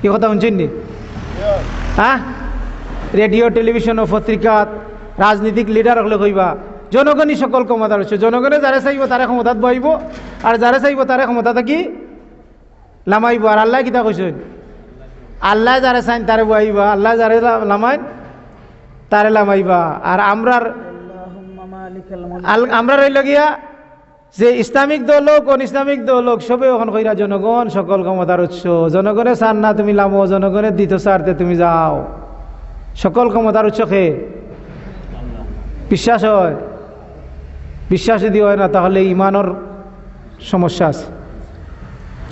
[SPEAKER 1] কি কথা শুনছেন নি হ্যাঁ রেডিও টেলিভিশন ও পত্রিকা রাজনীতিক লিডার হলে কইবা জনগণই সকল ক্ষমতার উৎস জনগণে যারা চাইব তারা ক্ষমতাত বহিব আর যারা চাইব তারা ক্ষমতা থাকি লামাইব আর আল্লাহ কিতা কৈছেন আল্লাহ যারা চাইন তারা বহিব আল্লাহ যারা নামায় তারে লামাইবা আর আমরার আমরা রইল গিয়া যে ইসলামিক দল হোক অন ইসলামিক দল হোক সবে ওখান কইরা জনগণ সকল ক্ষমতার উৎস জনগণে চান না তুমি লামো জনগণে দিত সারতে তুমি যাও সকল ক্ষমতার উৎস খে বিশ্বাস হয় বিশ্বাস যদি হয় না তাহলে ইমানর সমস্যা আছে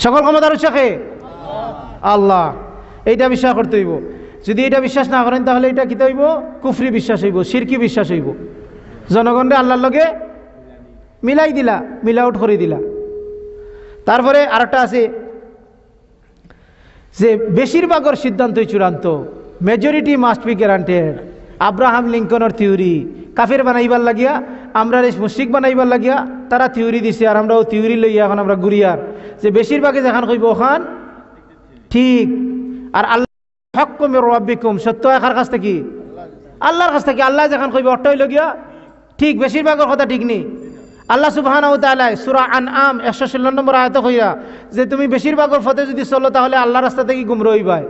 [SPEAKER 1] সকল ক্ষমতার উৎস খে আল্লাহ এইটা বিশ্বাস করতে হইব যদি এটা বিশ্বাস না করেন তাহলে এটা কী হইব কুফরি বিশ্বাস হইব সিরকি বিশ্বাস হইব জনগণরে আল্লাহর লগে মিলাই দিলা মিল আউট করে দিলা তারপরে আরেকটা আছে যে বেশিরভাগের সিদ্ধান্তই চূড়ান্ত majority must be guaranteed Abraham লিঙ্কনের থিওরি কাফের বানাইবার লাগিয়া আমরা রেশ মুশিক বানাইবার লাগিয়া তারা থিওরি দিছে আর আমরাও থিওরি লইয়া এখন আমরা গুরিয়ার যে বেশিরভাগে যেখান কইব ওখান ঠিক আর আল্লাহ হকমের রব্বিকুম সত্য একার কাছ থেকে আল্লাহর কাছ থেকে আল্লাহ যখন কইবে অট্ট হইল গিয়া ঠিক বেশিরভাগের কথা ঠিক নেই আল্লাহ সুবাহান সুরা আন আম একশো ষোলো নম্বর আয়ত হইয়া যে তুমি বেশিরভাগের ফতে যদি চলো তাহলে আল্লাহ রাস্তা থেকে গুম রইবাই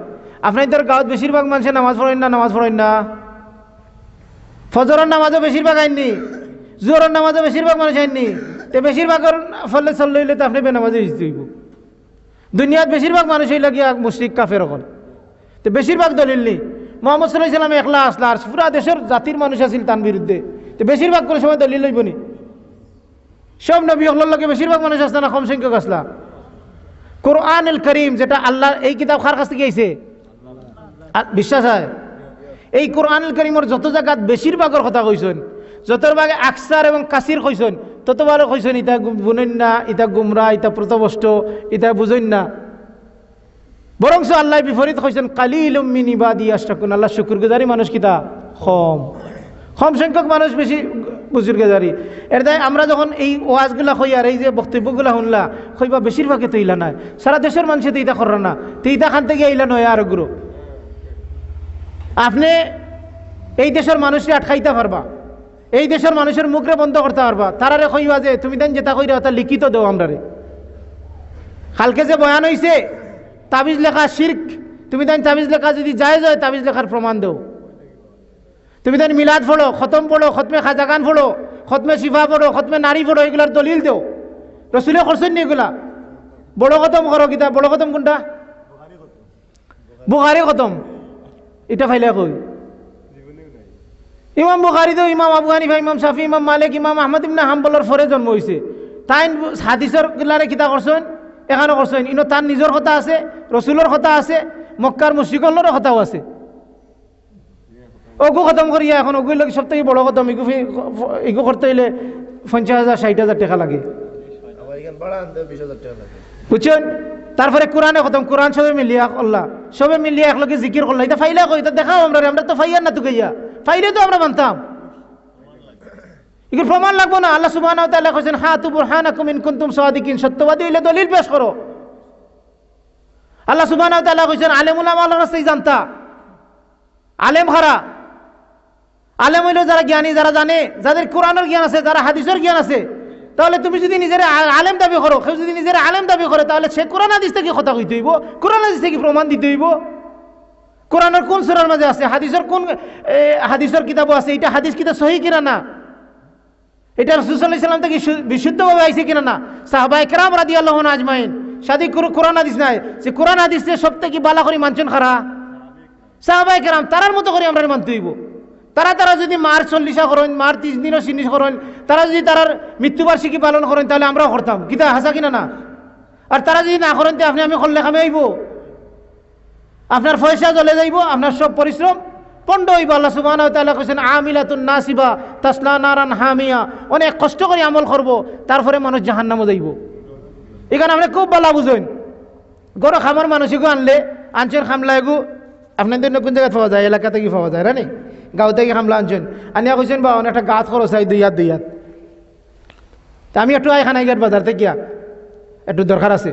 [SPEAKER 1] আপনাদের গাঁত বেশিরভাগ মানুষে নামাজ পড়েন না নামাজ পড়েন না ফজরের নামাজও বেশিরভাগ আইননি জোরের নামাজও বেশিরভাগ মানুষ আইননি তো বেশিরভাগের ফলে চললে তো আপনি বেনামাজে হইতে দুনিয়াত বেশিরভাগ মানুষ হইলে গিয়া মুশ্রিক কাফের ওখানে তো বেশিরভাগ দলিল নেই মোহাম্মদ সাল্লাহ ইসলাম একলা আসলা আর পুরা দেশের জাতির মানুষ আছিল তার বিরুদ্ধে তো বেশিরভাগ কোনো সময় দলিল লইব নি সব নবী হকলাল্লাহকে বেশিরভাগ মানুষ আসলা না কম সংখ্যক আসলা কোরআন এল করিম যেটা আল্লাহ এই কিতাব খার কাছ থেকে আইসে বিশ্বাস হয় এই কোরআন করিমর যত জায়গাত বেশিরভাগের কথা কইসন যত ভাগে আকসার এবং কাসির তত ততবারও কইসন ইতা বুনেন না ইতা গুমরা ইতা প্রতবষ্ট ইতা বুঝেন না বরং আল্লাহ বিপরীত হয়েছেন কালিল মিন ইবাদি আশাকুন আল্লাহ শুকুরগুজারি মানুষ কিতা কম কম সংখ্যক মানুষ বেশি বুজুর্গেজারি এর দায় আমরা যখন এই ওয়াজগুলা হই আর এই যে বক্তব্যগুলা শুনলা হইবা বেশিরভাগে তো ইলা নাই সারা দেশের মানুষে তো ইতা করার না তো ইতা খান থেকে ইলা নয় আর গ্রুপ আপনি এই দেশের মানুষকে আটকাইতে পারবা এই দেশের মানুষের মুখরে বন্ধ করতে পারবা তারারে কইবা যে তুমি দেন যেটা কইরা তা লিখিত দেও আমরারে কালকে যে বয়ান হয়েছে তাবিজ লেখা শির্ক তুমি তাই তাবিজ লেখা যদি যায় যায় তাবিজ লেখার প্রমাণ দেও তুমি তাই মিলাদ ফোড়ো খতম পড়ো খতমে খাজাগান ফোড়ো খতমে শিফা পড়ো খতমে নারী ফোড়ো এগুলার দলিল দেও রসুলে করছেন এগুলা বড় খতম করো কিতা বড় খতম কোনটা বুখারি খতম এটা ফাইলে কই ইমাম বুহারি তো ইমাম আবু হানিফা ইমাম সাফি ইমাম মালিক ইমাম আহমদ ইমনা হাম্বলের ফরে জন্ম হয়েছে তাই হাদিসের গিলারে কিতা করছেন এখানে করছেন ইনো তার নিজের কথা আছে রসুলের কথা আছে মক্কার মুশিকল্লরও কথাও আছে অগু খতম করিয়া এখন অগু লাগে সব থেকে বড় খতম ইগু ইগু করতে হইলে পঞ্চাশ হাজার ষাট হাজার টাকা লাগে বুঝছেন তারপরে কোরআনে খতম কোরআন সবে মিলিয়া করলা সবে মিলিয়া একলোকে জিকির করলা এটা ফাইলা কই এটা দেখাও আমরা আমরা তো ফাইয়ার না ইয়া ফাইলে তো আমরা মানতাম এগুলো প্রমাণ লাগবো না আল্লাহ সুবাহ হা তু বুরহানাকুম ইন কুনতুম কিন সত্যবাদী হইলে দলিল পেশ করো আল্লাহ সুবাহ কইছেন আলেম উল্লাম আল্লাহর রাস্তায় জানতা আলেম হারা আলেম হইল যারা জ্ঞানী যারা জানে যাদের কোরআনের জ্ঞান আছে যারা হাদিসের জ্ঞান আছে তাহলে তুমি যদি নিজের আলেম দাবি করো কেউ যদি নিজের আলেম দাবি করে তাহলে সে কোরআন হাদিস থেকে কথা কইতে হইব কোরআন হাদিস থেকে প্রমাণ দিতে হইব কোরআনের কোন সুরার মাঝে আছে হাদিসের কোন হাদিসের কিতাবও আছে এটা হাদিস কিতাব সহি কিনা না এটা রসুল সাল্লাহ সাল্লাম থেকে বিশুদ্ধভাবে আইসে কিনা না সাহবা একরাম রাদি আল্লাহন আজমাইন শাদি কোরআন আদিস নাই যে কোরআন হাদিসে সব থেকে বালা করে মানছেন খারা সাহবাই কেরাম তারার মতো করে আমরা মানতে হইব তারা তারা যদি মার চল্লিশা করেন মার তিরিশ দিনও চিনিশ করেন তারা যদি তারার মৃত্যুবার্ষিকী পালন করেন তাহলে আমরাও করতাম গীতা হাসা কিনা না আর তারা যদি না করেন তো আপনি আমি করলে খামে আইব আপনার পয়সা চলে যাইব আপনার সব পরিশ্রম পণ্ড হইব আল্লাহ সুবাহ কেছেন আমিলাতুন নাসিবা তাসলা নারান হামিয়া অনেক কষ্ট করে আমল করব তারপরে মানুষ জাহান্নামও যাইব এখানে আপনি খুব ভালো বুঝুন গরো খামার মানুষকে আনলে আনছেন খামলা এগু জন্য কোন জায়গায় পাওয়া যায় এলাকা থেকে পাওয়া যায় রানি গাঁও থেকে খামলা আনছেন আনিয়া কইছেন বা একটা গাছ খরচ হয় দুই হাত দুই হাত তা আমি একটু আই খানাইগার বাজার থেকে একটু দরকার আছে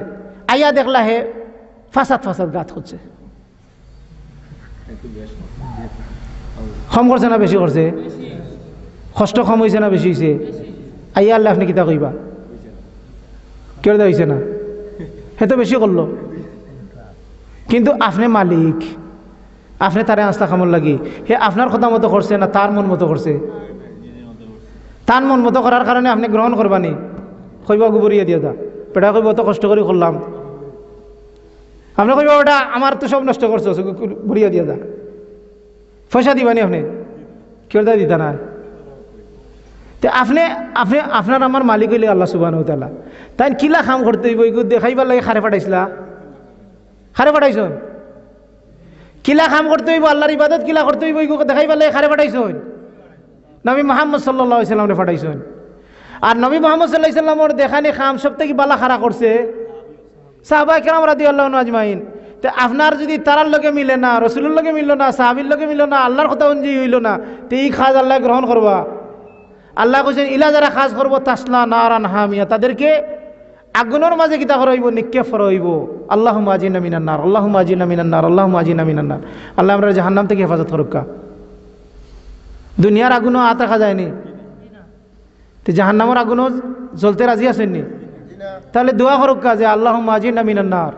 [SPEAKER 1] আইয়া দেখলা হে ফাঁসাদ ফাঁসাদ গাছ করছে কম করছে না বেশি করছে কষ্ট কম হয়েছে না বেশি হয়েছে আইয়া আল্লাহ আপনি কিতা কইবা কেউ হয়েছে না সে তো বেশি করলো কিন্তু আপনি মালিক আপনি তারে আস্তা খামর লাগি হে আপনার কথা মতো করছে না তার মন মতো করছে তার মন মতো করার কারণে আপনি গ্রহণ করবানি কইব গুবরিয়া দিয়ে দা পেটা কইব তো কষ্ট করে করলাম আপনি কইব ওটা আমার তো সব নষ্ট করছো বুড়িয়া দিয়ে দা পয়সা দিবানি আপনি কেউ দিতা না তো আপনি আপনি আপনার আমার মালিক হইলে আল্লাহ সুবাহ তালা তাই কিলা খাম করতে হইব এগুলো দেখাইবার লাগে খারে পাঠাইছিলা খারে পাঠাইছ কিলা খাম করতে হইব আল্লাহর ইবাদত কিলা করতে হইব এগুলো দেখাইবার লাগে খারে পাঠাইছ নবী মোহাম্মদ সাল্লাহ সাল্লামরে পাঠাইছ আর নবী মোহাম্মদ সাল্লাহ সাল্লামর দেখানি খাম সব থেকে বালা খারা করছে সাহবা কেরাম রাদি আল্লাহ আজমাইন তো আপনার যদি তারার লোকে মিলে না রসুলের লোকে মিলল না সাহাবির লোকে মিলল না আল্লাহর কথা অনুযায়ী হইল না তো এই খাজ আল্লাহ গ্রহণ করবা আল্লাহ কৈছেন ইলা যারা খাস করবো তাসলা নারান হামিয়া তাদেরকে আগুনের মাঝে কিতা হরইব নিক্ষেপ হরইব আল্লাহ মাজি নামিনান্নার আল্লাহ মাজি নামিনান্নার আল্লাহ মাজি নামিনান্নার আল্লাহ আমরা জাহান্নাম থেকে হেফাজত হরক্কা দুনিয়ার আগুনও আত রাখা যায়নি তো নামের আগুনও জ্বলতে রাজি আসেননি তাহলে দোয়া হরক্কা যে আল্লাহ মাজি নামিনান্নার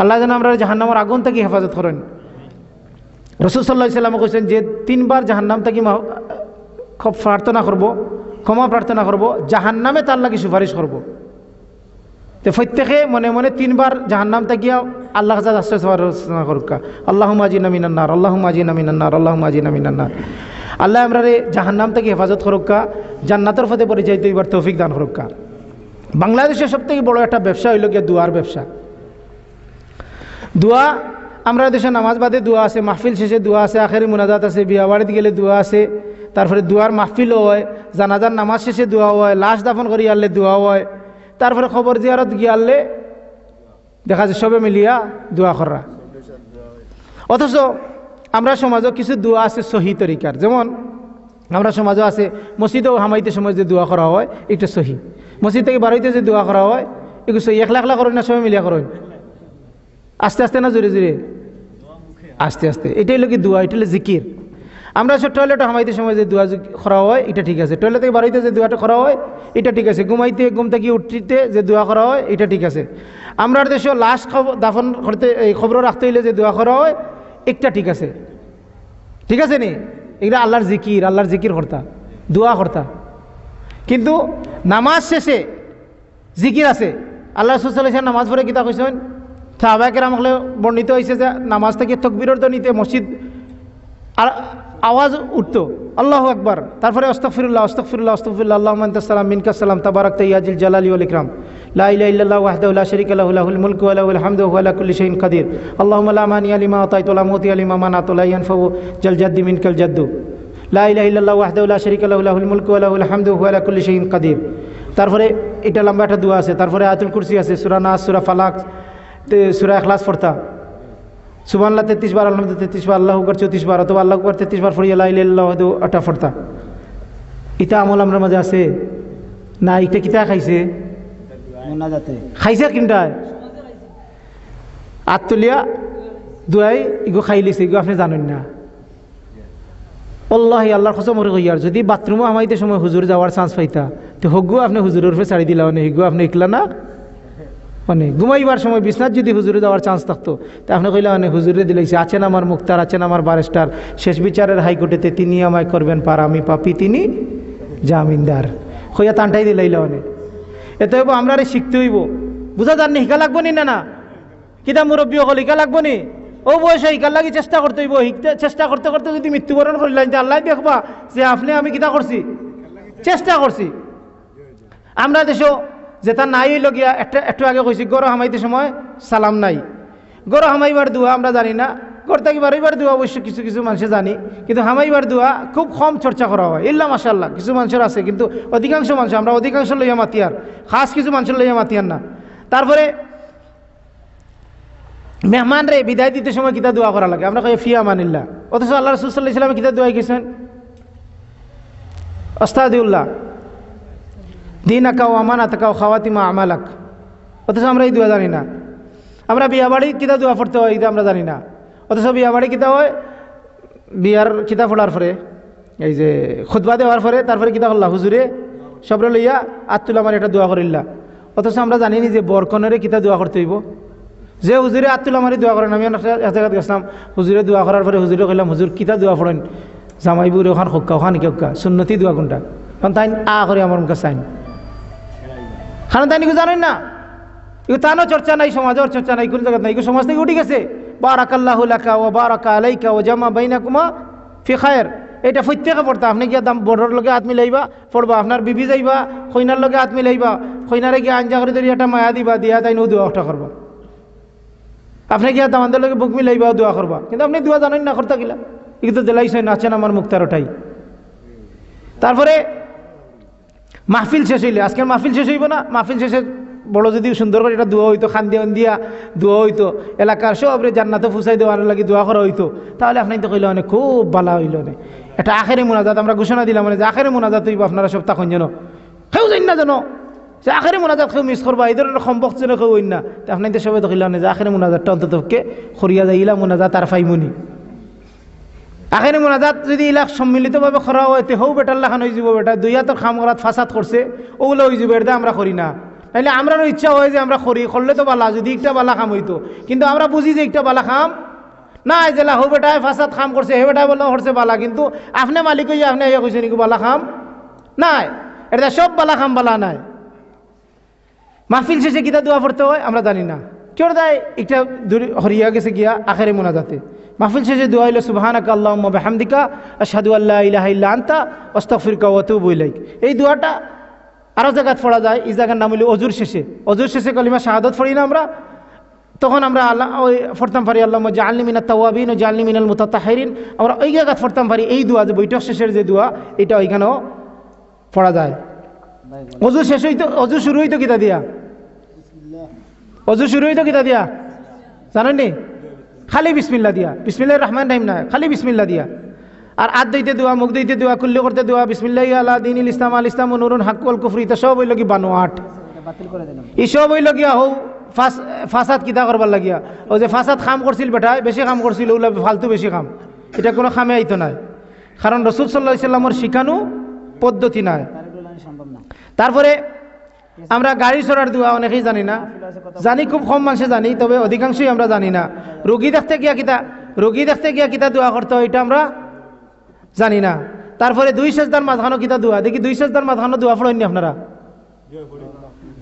[SPEAKER 1] আল্লাহ যেন আমরা নামের আগুন থেকে হেফাজত করেন রসুল সাল্লাহ সাল্লাম কৈছেন যে তিনবার জাহান্নাম থেকে খুব প্রার্থনা করব ক্ষমা প্রার্থনা করব জাহান নামে তার লাগে সুপারিশ করব তো প্রত্যেকে মনে মনে তিনবার জাহান নাম তাকিয়া আল্লাহ আশ্রয় করুক আল্লাহ মাজি নামিন আন্নার আল্লাহ নামিন আন্নার আল্লাহ মাজি নামিন আন্নার আল্লাহ আমরারে জাহান নাম থেকে হেফাজত করুকা জান্নাতর ফতে পরিচালিত এবার তৌফিক দান করুক্কা বাংলাদেশের সবথেকে বড় একটা ব্যবসা হইল গিয়া দুয়ার ব্যবসা দোয়া আমরা দেশে নামাজ বাদে দোয়া আছে মাহফিল শেষে দোয়া আছে আখেরি মুনাজাত আছে বিয়াবাড়িতে গেলে দোয়া আছে তারপরে দুয়ার মাহফিলও হয় জানাজার নামাজ শেষে দোয়া হয় লাশ দাফন করি আনলে দোয়া হয় তারপরে খবর জিয়ারত আনলে দেখা যায় সবে মিলিয়া দোয়া করা অথচ আমরা সমাজও কিছু দোয়া আছে সহি তরিকার যেমন আমরা সমাজও আছে মসজিদেও হামাইতে সময় যে দোয়া করা হয় এটা সহি মসজিদ থেকে বাড়িতে যে দোয়া করা হয় এগুলো সহি একলা একলা করেন না সবাই মিলিয়া করেন আস্তে আস্তে না জোরে জোরে আস্তে আস্তে এটাই হলো কি দোয়া এটা হলো জিকির আমরা সব টয়লেটে হামাইতে সময় যে দুয়া করা হয় এটা ঠিক আছে টয়লেট থেকে বাড়িতে যে দুয়াটা করা হয় এটা ঠিক আছে ঘুমাইতে ঘুম থেকে উঠিতে যে দোয়া করা হয় এটা ঠিক আছে আমরা দেশে লাশ দাফন করতে এই খবর রাখতে হইলে যে দোয়া করা হয় একটা ঠিক আছে ঠিক আছে নি এগুলো আল্লাহর জিকির আল্লাহর জিকির কর্তা দোয়া কর্তা কিন্তু নামাজ শেষে জিকির আছে আল্লাহ সুসাল্লাহ নামাজ পড়ে কিতা কৈছেন সাহাবাকের আমলে বর্ণিত হয়েছে যে নামাজ থেকে তকবিরর নিতে মসজিদ আর আওয়াজ উঠত আল্লাহ আকবার তারপরে অস্তফিরুল্লাহ অস্তফিরুল্লাহ অস্তফিল্লা আল্লাহ সালাম মিনকা সালাম তাবারাক তৈয়াজিল জালালি আল ইকরাম লাইল্লাহ ওয়াহদুল্লাহ শরিক আল্লাহুল মুলকু আল্লাহুল হামদু আল্লাহুল শহীন কাদির আল্লাহ মানি আলিমা তাইতুল্লাহ মতি আলিমা মানাতুল্লাহ ফু জল জাদ্দি মিনকাল জাদ্দু লাইল্লাহ ওয়াহদুল্লাহ শরিক আল্লাহুল মুলকু আল্লাহুল হামদু আল্লাহুল শহীন কাদির তারপরে এটা লম্বা একটা দুয়া আছে তারপরে আতুল কুরসি আছে সুরানা নাস সুরা ফালাক সুরা এখলাস ফোরতা সুবাহান্লাহ তেত্রিশ বার আল্লাহ তেত্রিশ বার আল্লাহ উকর চৌত্রিশ বার অথবা আল্লাহ উকর তেত্রিশ বার ফরিয়া আল্লাহ আটা ফরতা ইটা আমল আমরা মাঝে আছে না ইটা কিতা খাইছে খাইছে কিনটায় আত্মলিয়া দুয়াই ইগো খাই লিছে ইগো আপনি জানেন না অল্লাহ আল্লাহর খসম হইয়ার যদি বাথরুমও আমাইতে সময় হুজুর যাওয়ার চান্স পাইতা তো হগু আপনি হুজুরের উপরে ছাড়ি দিলা মানে হিগু আপনি ইকলা না মানে ঘুমাইবার সময় বিশ্বনাথ যদি হুজুরে দেওয়ার চান্স থাকতো তা আপনি কইলে মানে হুজুরে দিলেছি আছেন আমার মুক্তার আছেন আমার বারেস্টার শেষ বিচারের হাইকোর্টেতে তিনি আমায় করবেন পার আমি পাপি তিনি জামিনদার হইয়া তানটাই দিলাইল মানে এতে হইব আমরা শিখতে হইব বুঝা যার শিকা লাগবো নি না না কিতা মুরব্বী অকল শিকা লাগবো নি ও বয়সে শিকার লাগি চেষ্টা করতে হইব শিখতে চেষ্টা করতে করতে যদি মৃত্যুবরণ করিল আল্লাহ দেখবা যে আপনি আমি কিতা করছি চেষ্টা করছি আমরা দেশও যেটা নাই লগিয়া একটা একটু আগে কইছি গরু হামাইতে সময় সালাম নাই গরু হামাইবার দোয়া আমরা জানি না গড়তে কি বারিবার দোয়া অবশ্য কিছু কিছু মানুষে জানি কিন্তু হামাইবার দোয়া খুব কম চর্চা করা হয় ইল্লা মাসাল্লাহ কিছু মানুষের আছে কিন্তু অধিকাংশ মানুষ আমরা অধিকাংশ লইয়া মাতিয়ার খাস কিছু মানুষের লইয়া মাতিয়ার না তারপরে মেহমান রে বিদায় দিতে সময় কিতা দোয়া করা লাগে আমরা কই ফিয়া মানিল্লা অথচ আল্লাহ রসুল্লাহ ইসলামে কিতা দোয়াই গেছেন অস্তাদিউল্লাহ দিন আঁকাও আমান মা খাওয়াতিমা আমালাক অথচ আমরা এই দুয়া জানি না আমরা বিয়াবাড়ি কিতা দোয়া পড়তে হয় এটা আমরা জানি না অথচ বিয়াবাড়ি কিতা হয় বিয়ার কিতা ফোলার পরে এই যে খুদবা দেওয়ার পরে তারপরে কিতা হল্লা হুজুরে সবরে লইয়া আত্তুলা আমার এটা দোয়া করিল্লা অথচ আমরা জানি নি যে বরকনেরে কিতা দোয়া করতে হইব যে হুজুরে আত্তুলা মারি দোয়া করেন আমি জায়গাতে গেছিলাম হুজুরে দোয়া করার পরে হুজুরে কইলাম হুজুর কিতা দোয়া পড়েন জামাইবুরে ওখান খোক্কা ওখান কেউকা সুন্নতি দোয়া কোনটা কারণ তাই আ করে আমার মুখে চাইন খানদানি জানেন না এগুলো চর্চা নাই ওর চর্চা নাই কোনো জায়গা নাই এগুলো সমাজ থেকে উঠে গেছে আল্লাহ লেখা ও বারাক আলাইকা ও জামা বাইনা কুমা ফিখায়ের এটা প্রত্যেকে পড়তা আপনি গিয়া দাম বড়োর লগে আত্মি লাইবা পড়বা আপনার বিবি যাইবা কইনার লগে আত্মি লাইবা কইনারে গিয়ে আঞ্জা করে ধরি একটা মায়া দিবা দিয়া তাই দোয়া কথা করবা আপনি গিয়া দাম আন্দার লগে বুক লাইবা দোয়া করবা কিন্তু আপনি দোয়া জানেন না করতে গেলা এগুলো তো জেলাইছেন আছেন আমার মুক্তার ওঠাই তারপরে মাহফিল শেষ হইলে আজকের মাহফিল শেষ হইব না মাহফিল শেষে বড় যদি সুন্দর করে এটা দোয়া হইতো খান দিয়া দোয়া হইতো এলাকার সবরে জান্নাতে ফুসাই দেওয়ার লাগে দোয়া করা হইতো তাহলে আপনি তো কইলে অনেক খুব ভালো হইল না এটা আখেরে মোনাজাত আমরা ঘোষণা দিলাম মানে যে আখেরে মোনাজাত হইব আপনারা সব তখন যেন কেউ যাই না যেন যে আখেরে মোনাজাত কেউ মিস করবা এই ধরনের সম্ভব যেন কেউ না তা আপনি তো সবাই তো কইলাম যে আখেরে মোনাজাতটা অন্তত করিয়া যাইলা মোনাজাত আর ফাইমুনি আখেরি মোনাজাত যদি ইলাক সম্মিলিতভাবে করা হয় হৌ বেটার লাখান হয়ে যাব বেটা দুই হাতর খাম করাত ফাসাদ করছে ওগুলো হয়ে যাব এটা আমরা করি না তাহলে আমরারও ইচ্ছা হয় যে আমরা করি করলে তো বালা যদি একটা বালা খাম হইতো কিন্তু আমরা বুঝি যে একটা বালা খাম না জেলা হৌ বেটায় ফাসাদ খাম করছে হে বেটায় বললো হরছে বালা কিন্তু আপনি মালিক হয়ে আপনি ইয়ে কইছে নাকি বালা খাম নাই এটা সব বালা খাম বালা নাই মাহফিল শেষে কিতা দোয়া পড়তে হয় আমরা জানি না কেউ দেয় একটা হরিয়া গেছে গিয়া আখেরে মোনাজাতে মাহফিল শেষে দোয়া হইল সুবাহানাকা আল্লাহম্মা আর আসাদু আল্লাহ ইলাহা ইল্লা আন্তা অস্তাফিরকা ওয়াতুবুলাইক এই দোয়াটা আরও জায়গাত পড়া যায় এই জায়গার নাম হইল অজুর শেষে অজুর শেষে কলিমা শাহাদত ফড়ি না আমরা তখন আমরা আল্লাহ ওই ফরতাম পারি আল্লাহ মিনা তাওয়াবিন ও মিনাল মুতাহরিন আমরা ওই জায়গাত ফরতাম পারি এই দোয়া যে বৈঠক শেষের যে দোয়া এটা ওইখানেও পড়া যায় অজু শেষ হইতো অজু শুরু হইতো কিতা দিয়া অজু শুরু হইতো কিতা দিয়া জানেন নি খালি বিসমিল্লা দিয়া বিসমিল্লা রহমান রাহিম না খালি বিসমিল্লা দিয়া আর আদ দইতে দেওয়া মুখ দিতে দেওয়া কুল্লি করতে দেওয়া বিসমিল্লাহ আল্লাহ দিন ইসলাম আল ইসলাম নুরুন হাকুল কুফরি তা সব ওইলি বানো আট এইসব হইল গিয়া হো ফাঁসাদ কিতা করবার লাগিয়া ও যে ফাঁসাদ কাম করছিল বেটায় বেশি কাম করছিল ওলা ফালতু বেশি কাম এটা কোনো খামে আইতো নাই কারণ রসুল সাল্লাহ ইসলামর শিখানো পদ্ধতি নাই তারপরে আমরা গাড়ি সরার দোয়া অনেকেই জানি না জানি খুব কম মানুষে জানি তবে অধিকাংশই আমরা জানি না রোগী দেখতে গিয়া কিতা রোগী দেখতে গিয়া কিতা দোয়া করতে হয় এটা আমরা জানি না তারপরে দুই সেজদার মাঝখানো কিতা দোয়া দেখি দুই সেজদার মাঝখানো দোয়া ফোড়েননি আপনারা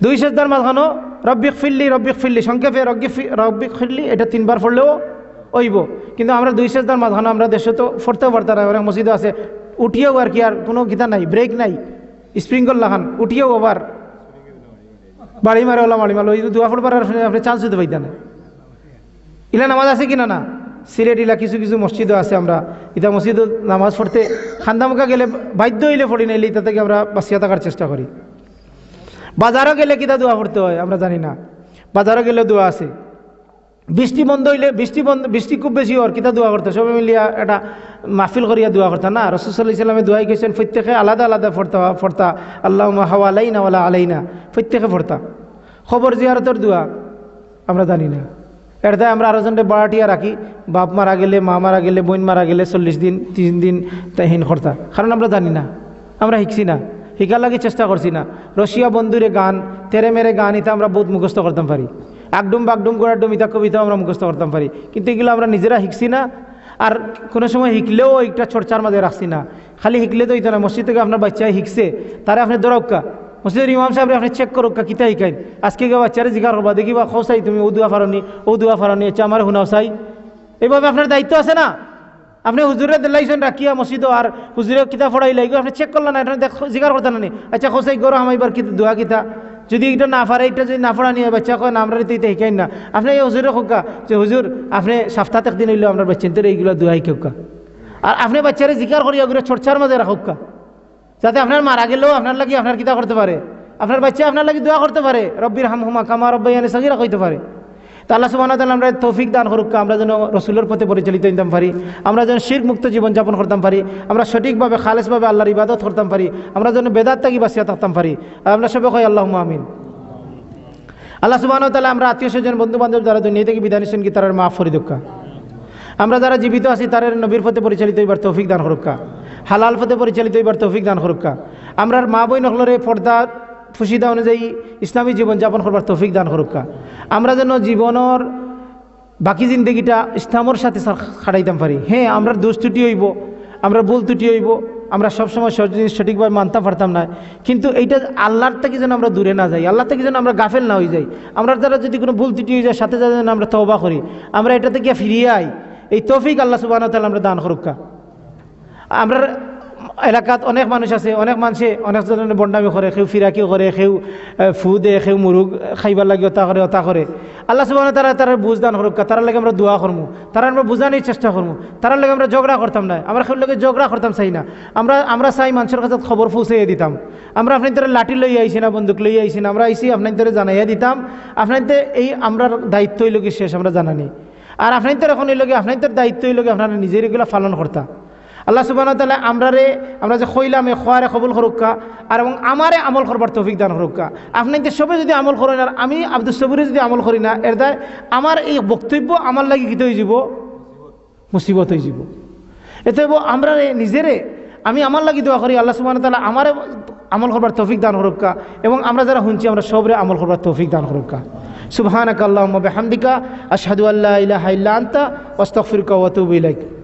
[SPEAKER 1] দুই সেজদার মাঝখানো রব্বিক ফিল্লি রব্বিক ফিল্লি সংক্ষেপে রব্বিক ফিল্লি এটা তিনবার পড়লেও ওইব কিন্তু আমরা দুই সেজদার মাঝখানো আমরা দেশে তো ফোরতেও পারতাম অনেক মসজিদও আছে উঠিয়েও আর কি আর কোনো গীতা নাই ব্রেক নাই স্প্রিংগল লাগান উঠিয়েও আবার বাড়ি মারে ওলা মারি মারো দোয়া পড়বার আপনি চান্স দিতে পাইতেন ইলা নামাজ আছে কিনা না সিলেট ইলা কিছু কিছু মসজিদও আছে আমরা ইতা মসজিদ নামাজ পড়তে খান্দামুখা গেলে বাধ্য হইলে পড়ি না এলে থেকে আমরা বাঁচিয়া থাকার চেষ্টা করি বাজারও গেলে কিতা দোয়া পড়তে হয় আমরা জানি না বাজারও গেলে দোয়া আছে বৃষ্টি বন্ধ হইলে বৃষ্টি বন্ধ বৃষ্টি খুব বেশি হওয়ার কিতা দোয়া করতে সবাই মিলিয়া একটা মাহফিল করিয়া দোয়া করতাম না রসুসাল্লাহ ইসলামে দোয়াই গেছেন প্রত্যেকে আলাদা আলাদা ফর্তা ফর্তা আল্লাহ হাওয়া আলাইনা ওলা আলাইনা প্রত্যেকে ফর্তা খবর জিয়ারতর দোয়া আমরা জানি না এটা আমরা আরো জনটা বাড়াটিয়া রাখি বাপ মারা গেলে মা মারা গেলে বোন মারা গেলে চল্লিশ দিন তিন দিন তাই খর্তা কারণ আমরা জানি না আমরা শিখছি না শিকার লাগে চেষ্টা করছি না রশিয়া বন্ধুরে গান তেরে মেরে গান ইতা আমরা বহুত মুখস্থ করতাম পারি আগডুম বাগডুম গোড়াডুম ইতা কবিতা আমরা মুখস্থ করতাম পারি কিন্তু এগুলো আমরা নিজেরা শিখছি না আর কোনো সময় শিখলেও একটা চর্চার মাঝে রাখছি না খালি শিখলে তো এটা না মসজিদ থেকে আপনার বাচ্চায় শিখছে তারা আপনি দরকা মসজিদের ইমাম সাহেব আপনি চেক করো কিতা শিকাইন আজকে গা বাচ্চারে জিজ্ঞার করবা দেখিবা খোসাই তুমি ও দুয়া ফারনি ও দুয়া ফারনি আচ্ছা আমার হুনাও চাই এইভাবে আপনার দায়িত্ব আছে না আপনি হুজুরে দিলাইছেন রাখিয়া মসজিদ আর হুজুরে কিতা ফড়াই লাগবে আপনি চেক করলেন না এটা জিগার করতেন না আচ্ছা খোসাই গরো আমার কিতা দোয়া কিতা যদি এটা না পারে এটা যদি না পড়া নিয়ে বাচ্চা কয় আমরা তো এটা শিখাই না আপনি এই হুজুরে খোকা যে হুজুর আপনি সপ্তাহ একদিন হইলেও আমরা বাচ্চাদের এইগুলো দুহাই খোকা আর আপনি বাচ্চারে জিকার করি ওগুলো চর্চার মাঝে রাখোকা যাতে আপনার মারা গেলেও আপনার লাগি আপনার কিতা করতে পারে আপনার বাচ্চা আপনার লাগি দোয়া করতে পারে রব্বির হাম হুমা কামা আনে সগিরা কইতে পারে তো আল্লাহ সুবাহ আমরা তৌফিক দান করুক আমরা যেন রসুলের পথে পরিচালিত হইতাম পারি আমরা যেন শির মুক্ত জীবনযাপন করতাম পারি আমরা সঠিকভাবে খালেসভাবে আল্লাহর ইবাদত করতাম পারি আমরা যেন বেদাত তাকি বাসিয়া থাকতাম পারি আমরা সবাই কয় আল্লাহ আমিন আল্লাহ সুবাহ তালা আমরা আত্মীয় স্বজন বন্ধু বান্ধব যারা দুনিয়া থেকে বিধান নিছেন কি তারা মাফ ফরি দুঃখা আমরা যারা জীবিত আছি তাদের নবীর পথে পরিচালিত এবার তৌফিক দান হরুক্কা হালাল পথে পরিচালিত এবার তৌফিক দান হরুক্কা আমরার মা বই নকলরে পর্দা ফুসিদা অনুযায়ী ইসলামী জীবনযাপন করবার তৌফিক দান হরুক্কা আমরা যেন জীবনের বাকি জিন্দগিটা ইসলামর সাথে খাটাইতাম পারি হ্যাঁ আমরা দোষ ত্রুটি হইব আমরা ভুল ত্রুটি হইব আমরা সবসময় সব জিনিস সঠিকভাবে মানতে পারতাম না কিন্তু এইটা আল্লাহর থেকে যেন আমরা দূরে না যাই আল্লাহ থেকে যেন আমরা গাফেল না হয়ে যাই আমরা দ্বারা যদি কোনো ভুল ত্রুটি হয়ে যায় সাথে সাথে যেন আমরা তবা করি আমরা এটা থেকে ফিরিয়ে আই এই তফিক আল্লাহ সুবাহ আমরা দান করুকা আমরা এলাকাত অনেক মানুষ আছে অনেক মানুষে অনেক ধরনের বন্ডামি করে কেউ ফিরাকি করে কেউ ফু দে কেউ মুরুগ খাইবার লাগে ওতা করে ওতা করে আল্লাহ সুবাহ তারা তারা বুঝদান করুক তার লাগে আমরা দোয়া করবো তারা আমরা বুঝানোর চেষ্টা করবো তার লাগে আমরা ঝগড়া করতাম না আমরা কেউ লোকের ঝগড়া করতাম চাই না আমরা আমরা চাই মানুষের কাছে খবর ফুসাইয়ে দিতাম আমরা তারা লাঠি লই আইসি না বন্দুক লই আইসি না আমরা আপনার তারা জানাইয়া দিতাম আপনাদের এই আমরা দায়িত্ব লোকের শেষ আমরা জানানি আর আপনাদের এখন আপনার আপনাদের দায়িত্ব হইল আপনারা নিজের এগুলো পালন করতাম আল্লাহ সুবাহ তালে আমরারে আমরা যে খইলামে খোয়ারে কবুল হরুক্কা আর এবং আমারে আমল করবার তৌফিক দান হরুক্কা আপনি সবে যদি আমল করেন আর আমি আব্দুল সবুরে যদি আমল করি না এর দ্বারা আমার এই বক্তব্য আমার লাগে গীত হয়ে যাব মুসিবত হয়ে যাব এতে আমরা নিজেরে আমি আমার লাগি দোয়া করি আল্লাহ সুবাহ তালা আমারে আমল করবার তৌফিক দান হরক্কা এবং আমরা যারা শুনছি আমরা সবরে আমল করবার তৌফিক দান হরক্কা সুবাহ আকাল্লাহ হামদিকা আশহাদু আল্লাহ ইহা ইল্লা আন্তা ওয়াস্তাগফিরুকা ওয়া